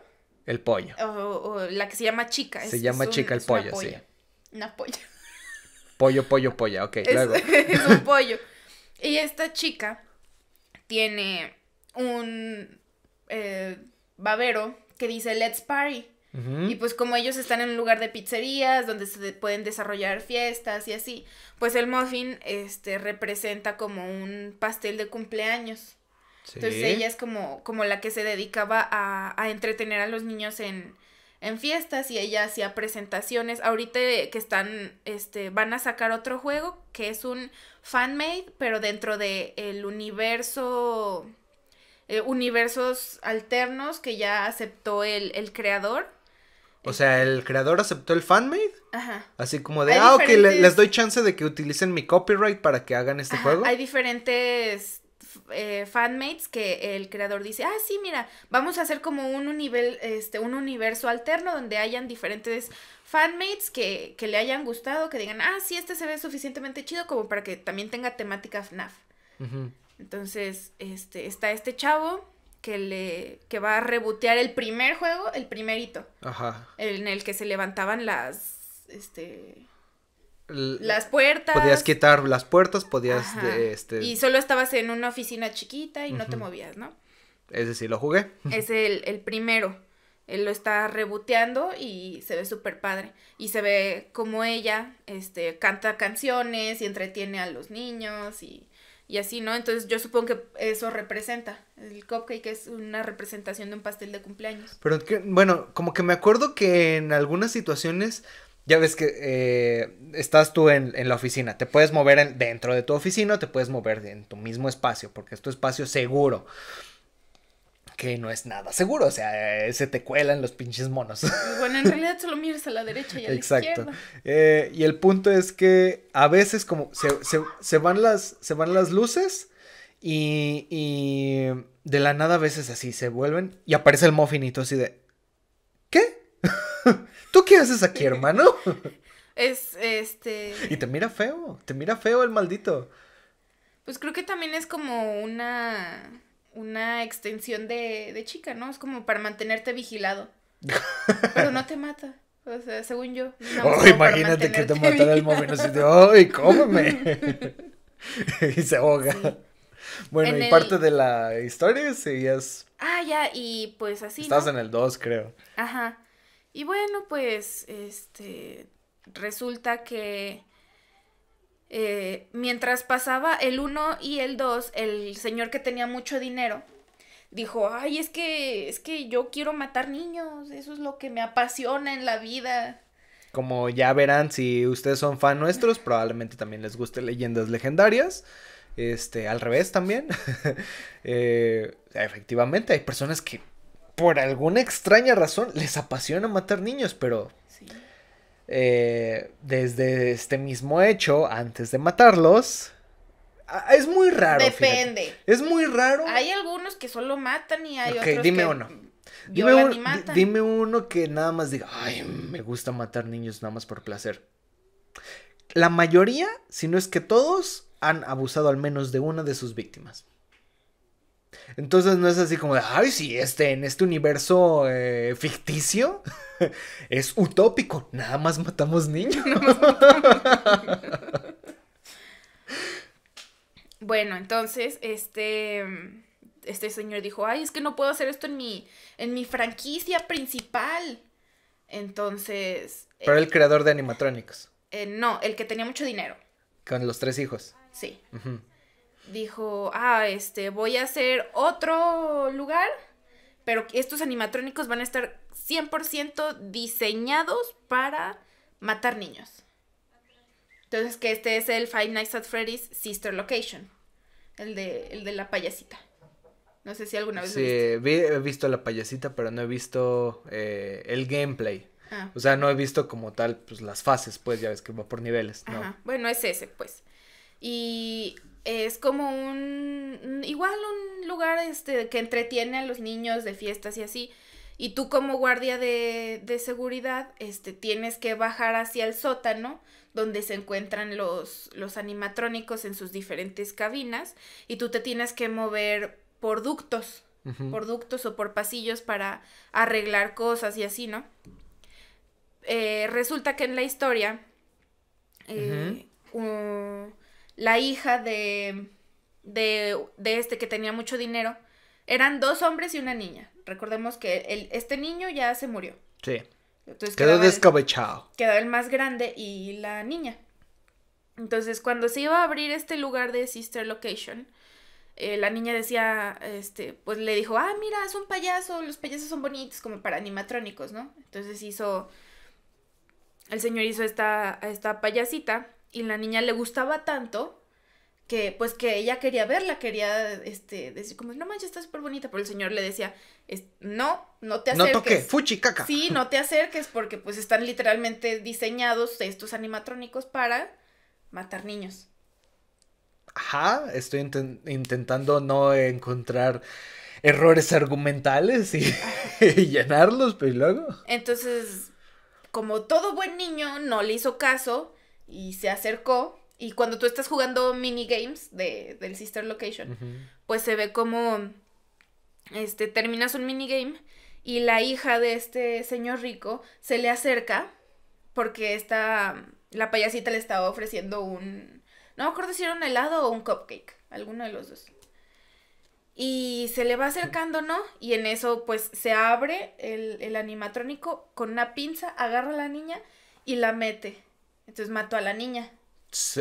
El pollo. O, la que se llama chica. Se llama chica el pollo, sí. Una polla. Pollo, pollo, polla, ok, luego. un pollo. Y esta chica tiene un eh, babero que dice let's party. Y pues como ellos están en un lugar de pizzerías donde se pueden desarrollar fiestas y así, pues el muffin este representa como un pastel de cumpleaños. Entonces ella es como, como la que se dedicaba a, entretener a los niños en, fiestas y ella hacía presentaciones. Ahorita que están, este, van a sacar otro juego que es un fanmade, pero dentro del universo, eh, universos alternos que ya aceptó el creador. O sea, el creador aceptó el fanmade. Ajá. Así como de, ah, ok, les doy chance de que utilicen mi copyright para que hagan este juego. Hay diferentes eh, fanmates que el creador dice, ah, sí, mira, vamos a hacer como un, nivel, este, un universo alterno donde hayan diferentes fanmates que, que le hayan gustado, que digan, ah, sí, este se ve suficientemente chido como para que también tenga temática FNAF. Entonces, este, está este chavo que le que va a rebotear el primer juego, el primerito. Ajá. En el que se levantaban las este las puertas. Podías quitar las puertas, podías este y solo estabas en una oficina chiquita y no te movías, ¿no? es decir lo jugué. Es el, el primero. Él lo está reboteando y se ve súper padre. Y se ve como ella este, canta canciones y entretiene a los niños y y así, ¿no? Entonces yo supongo que eso representa. El cupcake es una representación de un pastel de cumpleaños. Pero bueno, como que me acuerdo que en algunas situaciones, ya ves que eh, estás tú en, la oficina, te puedes mover dentro de tu oficina, te puedes mover en tu mismo espacio, porque es tu espacio seguro que no es nada seguro, o sea, eh, se te cuelan los pinches monos. Bueno, en realidad solo miras a la derecha y a Exacto. la izquierda. Exacto. Eh, y el punto es que a veces como se, van, las, se van las luces y, y, de la nada a veces así se vuelven y aparece el mofinito así de, ¿qué? ¿Tú qué haces aquí, hermano? Es este... Y te mira feo, te mira feo el maldito. Pues creo que también es como una una extensión de, de chica, ¿no? Es como para mantenerte vigilado. Pero no te mata. O sea, según yo. Oh, imagínate que te matara el momento así de, ¡ay, cómeme! y se ahoga. Bueno, y parte de la historia es. Ah, ya, y pues así. Estás en el 2, creo. Ajá. Y bueno, pues, este. Resulta que eh, mientras pasaba el 1 y el 2, el señor que tenía mucho dinero dijo, ay, es que, es que yo quiero matar niños, eso es lo que me apasiona en la vida. Como ya verán, si ustedes son fan nuestros, probablemente también les guste leyendas legendarias. Este, al revés también. Eh, efectivamente, hay personas que por alguna extraña razón les apasiona matar niños, pero eh, desde este mismo hecho antes de matarlos. Ah, es muy raro. Depende. Es muy raro. Hay algunos que solo matan y hay otros que uno. Dime, uno. dime uno que nada más diga, ay, me gusta matar niños nada más por placer. La mayoría, si no es que todos, han abusado al menos de una de sus víctimas. Entonces no es así como de, ay, sí, este, en este universo eh, ficticio es utópico, nada más matamos niños. bueno, entonces, este, este señor dijo, ay, es que no puedo hacer esto en mi, en mi franquicia principal. Entonces... Pero eh, el, creador de animatrónicos. Eh, no, el que tenía mucho dinero. Con los tres hijos. Sí. Ajá dijo, ah, este, voy a hacer otro lugar, pero estos animatrónicos van a estar 100% diseñados para matar niños. Entonces, que este es el Five Nights at Freddy's Sister Location, el de, el de la payasita. No sé si alguna vez sí, he visto la payasita, pero no he visto eh, el gameplay. Ah. O sea, no he visto como tal pues, las fases, pues ya ves que va por niveles. ¿no? Bueno, es ese, pues. Y es como un, igual un lugar este, que entretiene a los niños de fiestas y así. Y tú como guardia de, de seguridad, este, tienes que bajar hacia el sótano donde se encuentran los, los animatrónicos en sus diferentes cabinas y tú te tienes que mover por ductos, por ductos o por pasillos para arreglar cosas y así, ¿no? Eh, resulta que en la historia eh, la hija de, de, de este que tenía mucho dinero. Eran dos hombres y una niña. Recordemos que el, este niño ya se murió. Sí. quedó descabechado. Quedó el más grande y la niña. Entonces, cuando se iba a abrir este lugar de Sister Location, eh, la niña decía, este, pues le dijo, ah, mira, es un payaso, los payasos son bonitos, como para animatrónicos, ¿no? Entonces hizo, el señor hizo esta, esta payasita y la niña le gustaba tanto que pues que ella quería verla, quería este decir como, "No manches, está súper bonita", pero el señor le decía, "No, no te acerques." No toque, fuchi caca. Sí, no te acerques porque pues están literalmente diseñados estos animatrónicos para matar niños. Ajá, estoy intentando no encontrar errores argumentales y, llenarlos, pero luego. Entonces, como todo buen niño no le hizo caso, y se acercó. Y cuando tú estás jugando minigames de, del Sister Location, pues se ve como este, terminas un minigame y la hija de este señor rico se le acerca porque esta, la payasita le estaba ofreciendo un, no me acuerdo si era un helado o un cupcake, alguno de los dos. Y se le va acercando, ¿no? Y en eso, pues, se abre el, el animatrónico con una pinza, agarra a la niña y la mete entonces mató a la niña.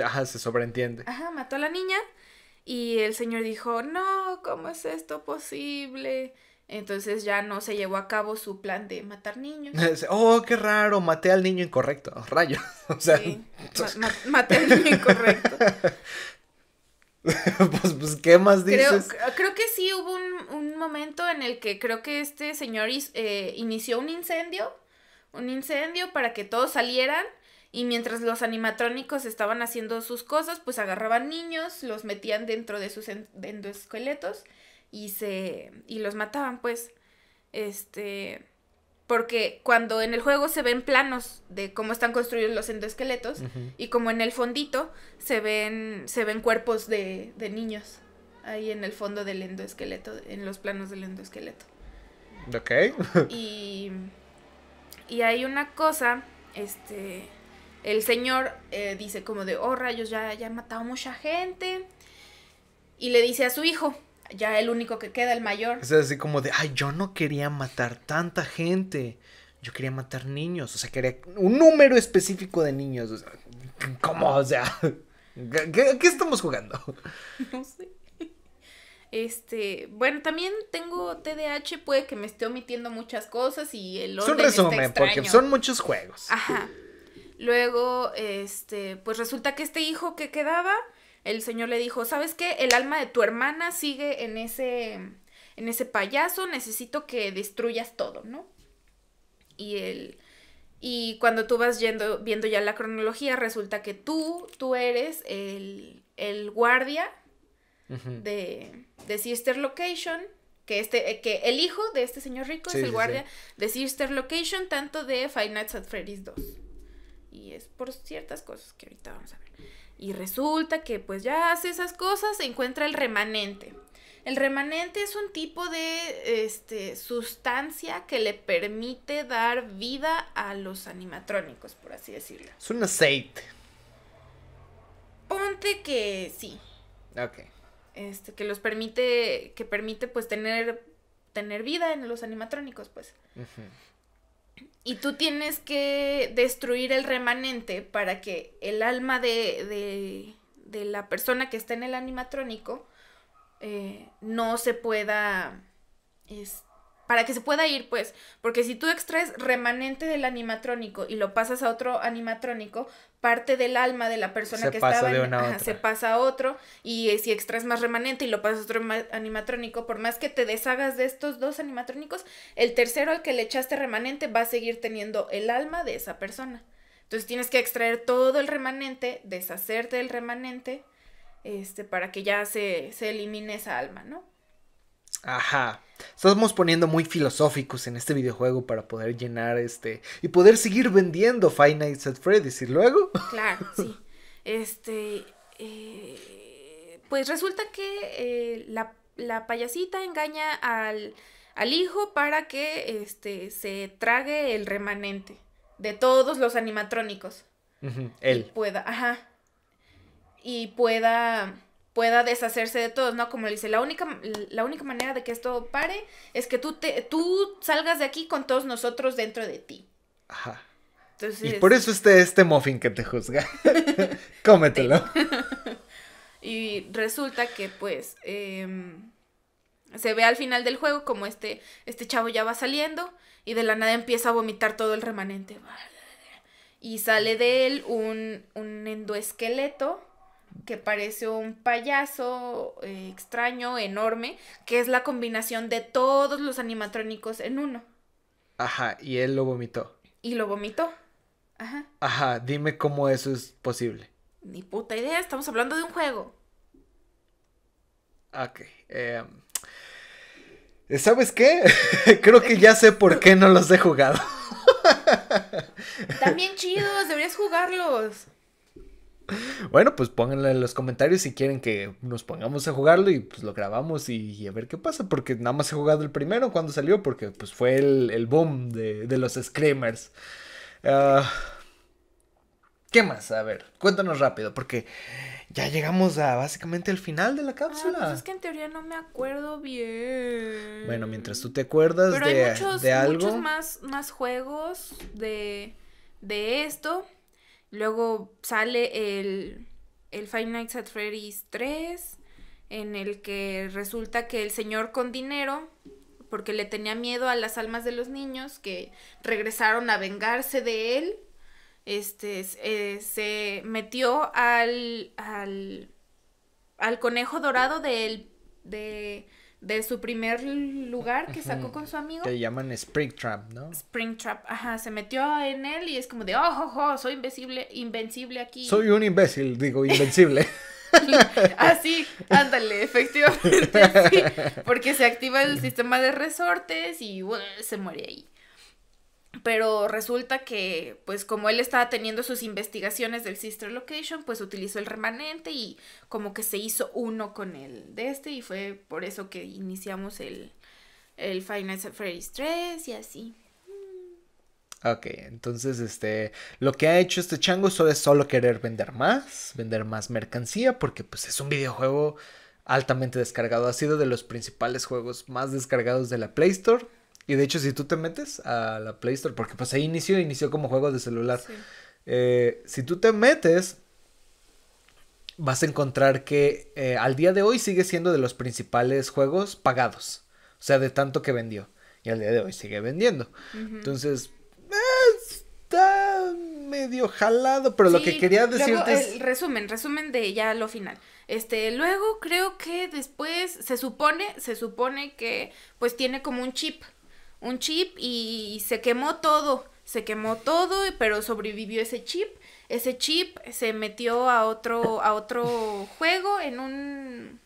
Ajá, se sobreentiende. Ajá, mató a la niña y el señor dijo, no, ¿cómo es esto posible? Entonces ya no se llevó a cabo su plan de matar niños. Oh, qué raro, maté al niño incorrecto, Rayo. O sea, maté al niño incorrecto. Pues, pues, ¿qué más dices? Creo, que sí hubo un, momento en el que creo que este señor eh, inició un incendio, un incendio para que todos salieran y mientras los animatrónicos estaban haciendo sus cosas, pues agarraban niños, los metían dentro de sus endoesqueletos y se y los mataban, pues. Este, porque cuando en el juego se ven planos de cómo están construidos los endoesqueletos y como en el fondito se ven se ven cuerpos de, de niños ahí en el fondo del endoesqueleto, en los planos del endoesqueleto. Ok. y y hay una cosa este el señor eh, dice como de, oh rayos, ya, ya he matado mucha gente. Y le dice a su hijo, ya el único que queda, el mayor. sea así como de, ay, yo no quería matar tanta gente. Yo quería matar niños, o sea, quería un número específico de niños. ¿Cómo? O sea, ¿qué, estamos jugando? No sé. Este, bueno, también tengo TDAH, puede que me esté omitiendo muchas cosas y el orden Es un resumen, porque son muchos juegos. Ajá. Luego, este, pues resulta que este hijo que quedaba, el señor le dijo, ¿sabes qué? El alma de tu hermana sigue en ese, en ese payaso, necesito que destruyas todo, ¿no? Y él... Y cuando tú vas yendo, viendo ya la cronología, resulta que tú, tú eres el, el guardia de, de Sister Location, que este, que el hijo de este señor rico es el guardia de Sister Location, tanto de Five Nights at Freddy's 2 y es por ciertas cosas que ahorita vamos a ver. Y resulta que pues ya hace esas cosas, encuentra el remanente. El remanente es un tipo de este, sustancia que le permite dar vida a los animatrónicos, por así decirlo. Es un aceite. Ponte que sí. Ok. Este, que los permite, que permite pues tener, tener vida en los animatrónicos, pues. Ajá. Y tú tienes que destruir el remanente para que el alma de, la persona que está en el animatrónico eh, no se pueda este, para que se pueda ir, pues, porque si tú extraes remanente del animatrónico y lo pasas a otro animatrónico, parte del alma de la persona que estaba en, otra. se pasa a otro y eh, si extraes más remanente y lo pasas a otro animatrónico, por más que te deshagas de estos dos animatrónicos, el tercero al que le echaste remanente va a seguir teniendo el alma de esa persona. Entonces tienes que extraer todo el remanente, deshacerte del remanente, este, para que ya se, se elimine esa alma, ¿no? Ajá. Estamos poniendo muy filosóficos en este videojuego para poder llenar este y poder seguir vendiendo Five Nights at Freddy's y luego. Claro, sí. Este, eh, pues resulta que eh, la, payasita engaña al, al hijo para que este, se trague el remanente de todos los animatrónicos. Él. pueda, ajá. Y pueda pueda deshacerse de todos, ¿no? Como le dice, la única, la única manera de que esto pare es que tú, te, tú salgas de aquí con todos nosotros dentro de ti. Ajá. y por eso este, este muffin que te juzga. Cómetelo. y resulta que, pues, em, se ve al final del juego como este, este chavo ya va saliendo y de la nada empieza a vomitar todo el remanente. Y sale de él un, un endoesqueleto que parece un payaso eh, extraño, enorme, que es la combinación de todos los animatrónicos en uno. Ajá, y él lo vomitó. Y lo vomitó. Ajá. Ajá, dime cómo eso es posible. Ni puta idea, estamos hablando de un juego. Ok. Em, eh, ¿Sabes qué? Creo que ya sé por qué no los he jugado. También chidos, deberías jugarlos. Bueno, pues pónganlo en los comentarios si quieren que nos pongamos a jugarlo y pues lo grabamos y, a ver qué pasa, porque nada más he jugado el primero cuando salió, porque pues fue el, boom de, los screamers. Ah, ¿Qué más? A ver, cuéntanos rápido, porque ya llegamos a básicamente el final de la ah, pues cápsula. es que en teoría no me acuerdo bien. Bueno, mientras tú te acuerdas de, hay muchos, algo. muchos más, más juegos de, de esto. Luego sale el, el Five Nights at Freddy's 3, en el que resulta que el señor con dinero, porque le tenía miedo a las almas de los niños, que regresaron a vengarse de él, este, eh, se metió al, al, al conejo dorado del, de de su primer lugar que sacó con su amigo. Que llaman Springtrap, ¿no? Springtrap, ajá, se metió en él y es como de, oh, oh, oh soy invencible, invencible aquí. Soy un imbécil, digo, invencible. así, ah, ándale, efectivamente, porque se activa el sistema de resortes y uh, se muere ahí pero resulta que, pues como él estaba teniendo sus investigaciones del Sister Location, pues utilizó el remanente y como que se hizo uno con el de este y fue por eso que iniciamos el, el Finance Freddy's 3 y así. Ok, entonces este, lo que ha hecho este chango es solo querer vender más, vender más mercancía, porque pues es un videojuego altamente descargado, ha sido de los principales juegos más descargados de la Play Store y de hecho, si tú te metes a la Play Store, porque pues ahí inició, inició como juegos de celular. Eh, si tú te metes, vas a encontrar que eh, al día de hoy sigue siendo de los principales juegos pagados. O sea, de tanto que vendió. Y al día de hoy sigue vendiendo. Entonces, eh, está medio jalado, pero lo que quería decirte es... resumen, resumen de ya lo final. Este, luego creo que después se supone, se supone que pues tiene como un chip un chip y se quemó todo, se quemó todo, pero sobrevivió ese chip. Ese chip se metió a otro, a otro juego en un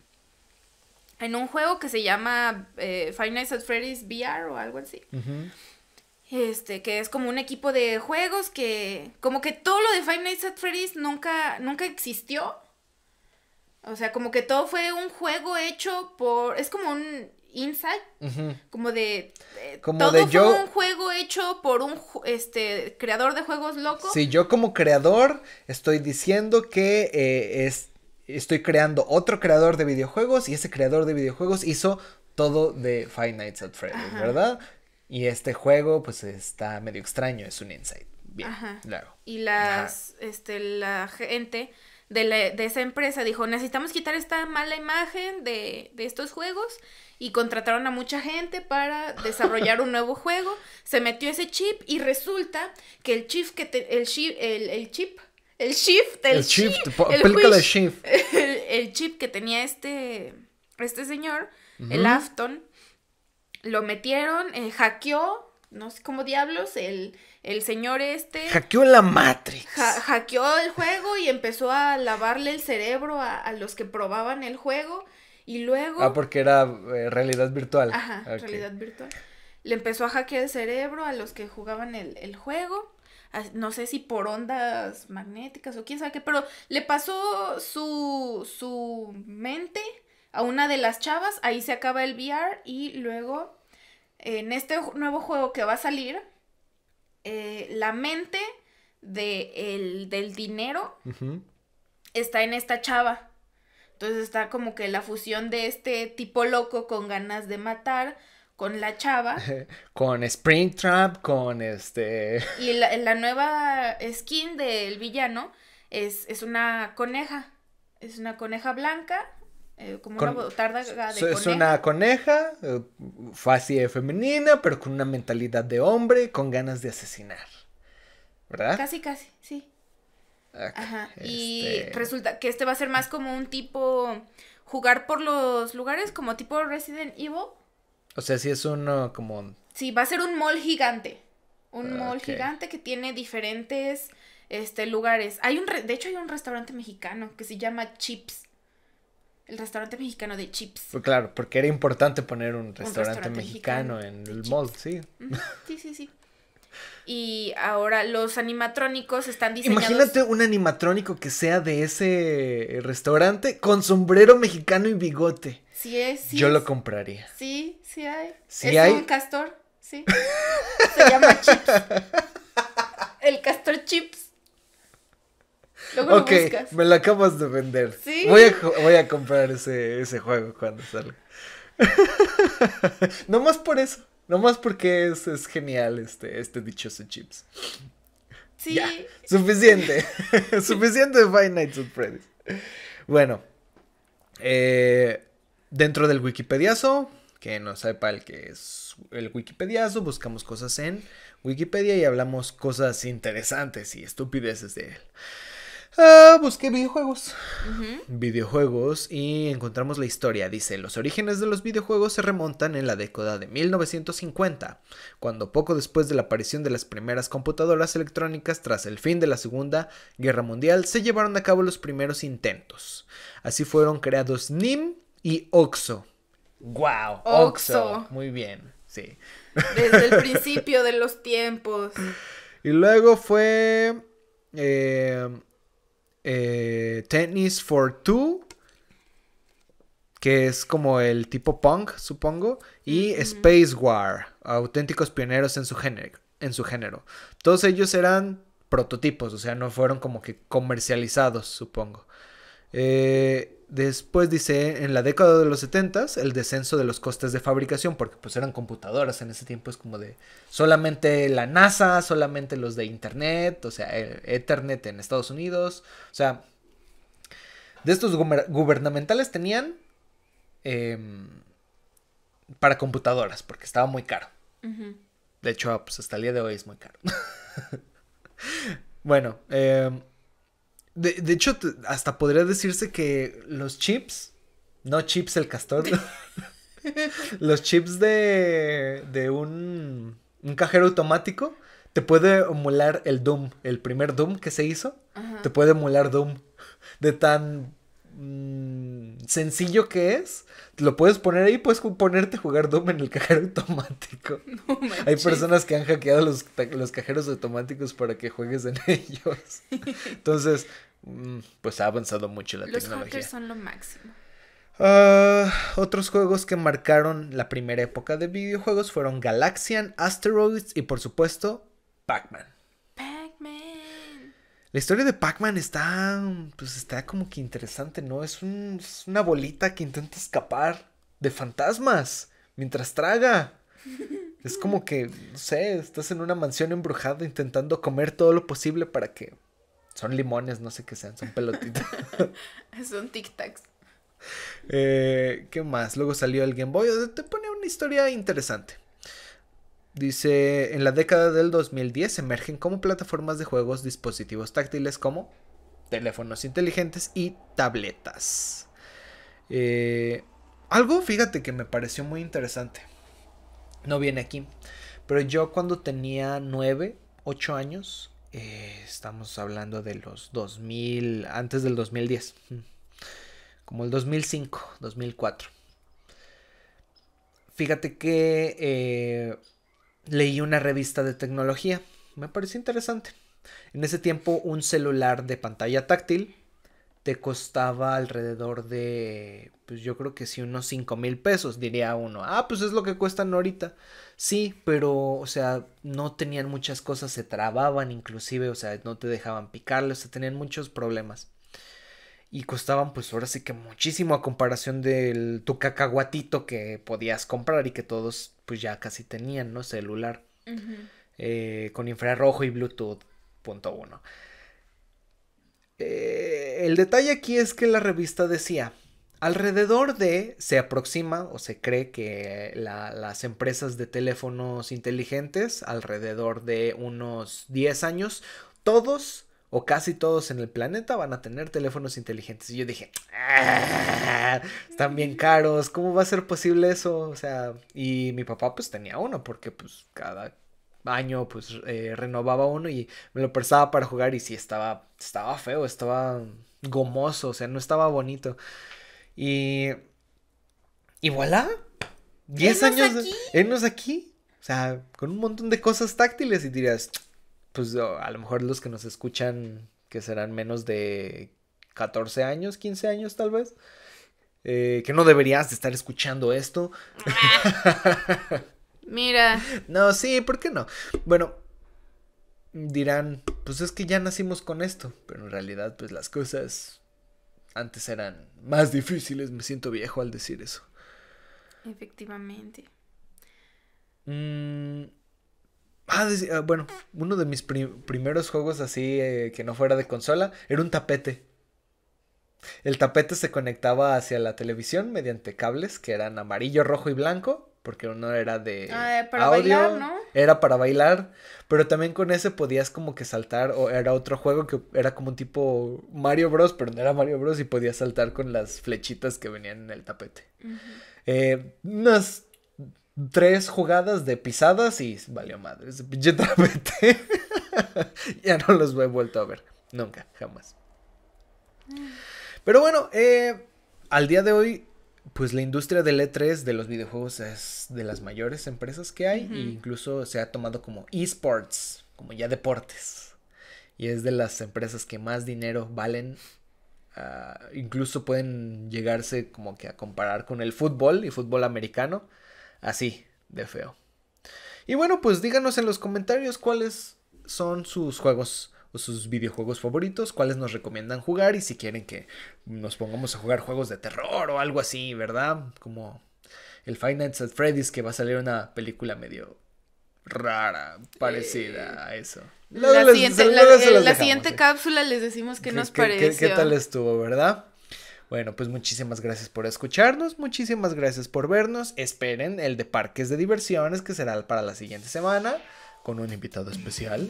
en un juego que se llama Final eh, Five Nights at Freddy's VR o algo así. Este, que es como un equipo de juegos que. Como que todo lo de Five Nights at Freddy's nunca, nunca existió. O sea, como que todo fue un juego hecho por. Es como un Insight. como de, eh, como de fue un juego hecho por un este creador de juegos loco. Sí, yo como creador estoy diciendo que eh, es, estoy creando otro creador de videojuegos y ese creador de videojuegos hizo todo de Five Nights at Freddy's, ¿verdad? Y este juego pues está medio extraño, es un insight. Bien, claro. Y las, este, la gente de, esa empresa dijo, necesitamos quitar esta mala imagen de, estos juegos y contrataron a mucha gente para desarrollar un nuevo juego. Se metió ese chip y resulta que el chip que el, el, chip el chip, que tenía este este señor, el Afton lo metieron, eh, hackeó, no sé cómo diablos, el el señor este... Hackeó la Matrix. hackeó el juego y empezó a lavarle el cerebro a, los que probaban el juego y luego... Ah, porque era eh, realidad virtual. Ajá, realidad virtual. Le empezó a hackear el cerebro a los que jugaban el, el juego no sé si por ondas magnéticas o quién sabe qué, pero le pasó su, su mente a una de las chavas, ahí se acaba el VR y luego en este nuevo juego que va a salir eh, la mente del dinero está en esta chava. Entonces está como que la fusión de este tipo loco con ganas de matar, con la chava. con Springtrap, con este... y la, nueva skin del villano es, es una coneja. Es una coneja blanca eh, como una de Es una coneja, eh, Fácil y femenina, pero con una mentalidad de hombre, con ganas de asesinar. ¿Verdad? Casi, casi, sí. Ajá. Y este resulta que este va a ser más como un tipo jugar por los lugares, como tipo Resident Evil. O sea, si es uno como. Sí, va a ser un mall gigante. Un mall gigante que tiene diferentes este, lugares. Hay un de hecho, hay un restaurante mexicano que se llama Chips el restaurante mexicano de chips. Pues claro, porque era importante poner un restaurante, mexicano, en el mall, sí. Sí, sí, sí. Y ahora los animatrónicos están diseñados. Imagínate un animatrónico que sea de ese restaurante con sombrero mexicano y bigote. Sí es. Sí Yo lo compraría. Sí, sí hay. Sí es un castor, sí. Se llama Chips. El castor Chips. Luego ok, me la acabas de vender. Voy a, voy a comprar ese, ese juego cuando salga. No más por eso. no más porque es, es genial este, este dichoso chips. Sí. suficiente. suficiente de Five Nights at Freddy's. Bueno. Eh, dentro del Wikipediazo, que no sepa el que es el Wikipediazo, buscamos cosas en Wikipedia y hablamos cosas interesantes y estupideces de él. Ah, busqué videojuegos. Videojuegos y encontramos la historia. Dice, los orígenes de los videojuegos se remontan en la década de 1950, cuando poco después de la aparición de las primeras computadoras electrónicas tras el fin de la Segunda Guerra Mundial, se llevaron a cabo los primeros intentos. Así fueron creados NIM y OXO. ¡Wow! Oxo. Muy bien, sí. Desde el principio de los tiempos. Y luego fue... Eh, eh, Tennis for Two, que es como el tipo punk, supongo, y Space War, auténticos pioneros en su, en su género. Todos ellos eran prototipos, o sea, no fueron como que comercializados, supongo. Eh, después dice, en la década de los 70 el descenso de los costes de fabricación, porque pues eran computadoras en ese tiempo, es como de solamente la NASA, solamente los de Internet, o sea, Ethernet en Estados Unidos, o sea, de estos gubernamentales tenían em, para computadoras, porque estaba muy caro. De hecho, pues hasta el día de hoy es muy caro. bueno, eh, de, de hecho, hasta podría decirse que los chips, no chips el castor, los chips de, de un, un cajero automático te puede emular el Doom, el primer Doom que se hizo, te puede emular Doom de tan... Mm, sencillo que es, lo puedes poner ahí, puedes ponerte a jugar Doom en el cajero automático. Hay personas que han hackeado los, cajeros automáticos para que juegues en ellos. Entonces, mm, pues ha avanzado mucho la tecnología. Los son lo máximo. Ah, otros juegos que marcaron la primera época de videojuegos fueron Galaxian, Asteroids y por supuesto Pac-Man. La historia de Pac-Man está, pues está como que interesante, ¿no? Es, una bolita que intenta escapar de fantasmas mientras traga. Es como que, no sé, estás en una mansión embrujada intentando comer todo lo posible para que... Son limones, no sé qué sean, son pelotitas. son tic-tacs. Eh, ¿Qué más? Luego salió el Game Boy. Te pone una historia interesante. Dice, en la década del 2010 emergen como plataformas de juegos dispositivos táctiles como teléfonos inteligentes y tabletas. Eh, algo, fíjate, que me pareció muy interesante. No viene aquí. Pero yo cuando tenía 9, 8 años, eh, estamos hablando de los 2000, antes del 2010, mm, como el 2005, 2004. Fíjate que... Eh, leí una revista de tecnología. Me pareció interesante. En ese tiempo un celular de pantalla táctil te costaba alrededor de, pues yo creo que sí, unos 5 mil pesos, diría uno. Ah, pues es lo que cuestan ahorita. Sí, pero, o sea, no tenían muchas cosas, se trababan inclusive, o sea, no te dejaban picarle, o sea, tenían muchos problemas y costaban pues ahora sí que muchísimo a comparación del tu cacahuatito que podías comprar y que todos pues ya casi tenían, ¿no? Celular eh, con infrarrojo y Bluetooth, punto uno. Eh, el detalle aquí es que la revista decía, alrededor de, se aproxima o se cree que las empresas de teléfonos inteligentes, alrededor de unos 10 años, todos o casi todos en el planeta van a tener teléfonos inteligentes. Y yo dije, ah, están bien caros, ¿cómo va a ser posible eso? O sea, y mi papá pues tenía uno porque pues cada año pues eh, renovaba uno y me lo prestaba para jugar y sí estaba, estaba feo, estaba gomoso, o sea, no estaba bonito. Y... Y voilà. 10 años. Enos aquí. O sea, con un montón de cosas táctiles y dirías, pues a lo mejor los que nos escuchan, que serán menos de 14 años, 15 años tal vez, eh, que no deberías de estar escuchando esto. Mira. No, sí, ¿por qué no? Bueno, dirán, pues es que ya nacimos con esto, pero en realidad pues las cosas antes eran más difíciles, me siento viejo al decir eso. Efectivamente. Mm, Ah, ah, bueno, uno de mis primeros juegos así eh, que no fuera de consola era un tapete. El tapete se conectaba hacia la televisión mediante cables que eran amarillo, rojo y blanco, porque uno era de ah, eh, para bailar, ¿no? era para bailar, pero también con ese podías como que saltar o era otro juego que era como un tipo Mario Bros, pero no era Mario Bros y podías saltar con las flechitas que venían en el tapete tres jugadas de pisadas y valió madre. ya no los he vuelto a ver. Nunca, jamás. Pero bueno, eh, al día de hoy, pues la industria del E3 de los videojuegos es de las mayores empresas que hay. incluso se ha tomado como esports, como ya deportes. Y es de las empresas que más dinero valen ah, incluso pueden llegarse como que a comparar con el fútbol y fútbol americano, Así, de feo. Y bueno, pues díganos en los comentarios cuáles son sus juegos o sus videojuegos favoritos, cuáles nos recomiendan jugar y si quieren que nos pongamos a jugar juegos de terror o algo así, ¿verdad? Como el Five Nights at Freddy's que va a salir una película medio rara, parecida eh, a eso. La, siguiente, eh. cápsula les decimos que nos parece. ¿Qué tal estuvo, verdad? Bueno, pues muchísimas gracias por escucharnos, muchísimas gracias por vernos. Esperen el de parques de diversiones que será para la siguiente semana con un invitado especial.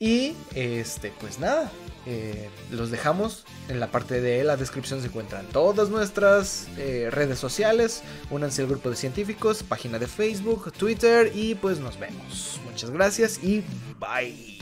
Y este, pues nada, eh, los dejamos. En la parte de la descripción se encuentran todas nuestras eh, redes sociales. Únanse al grupo de científicos, página de Facebook, Twitter y pues nos vemos. Muchas gracias y bye.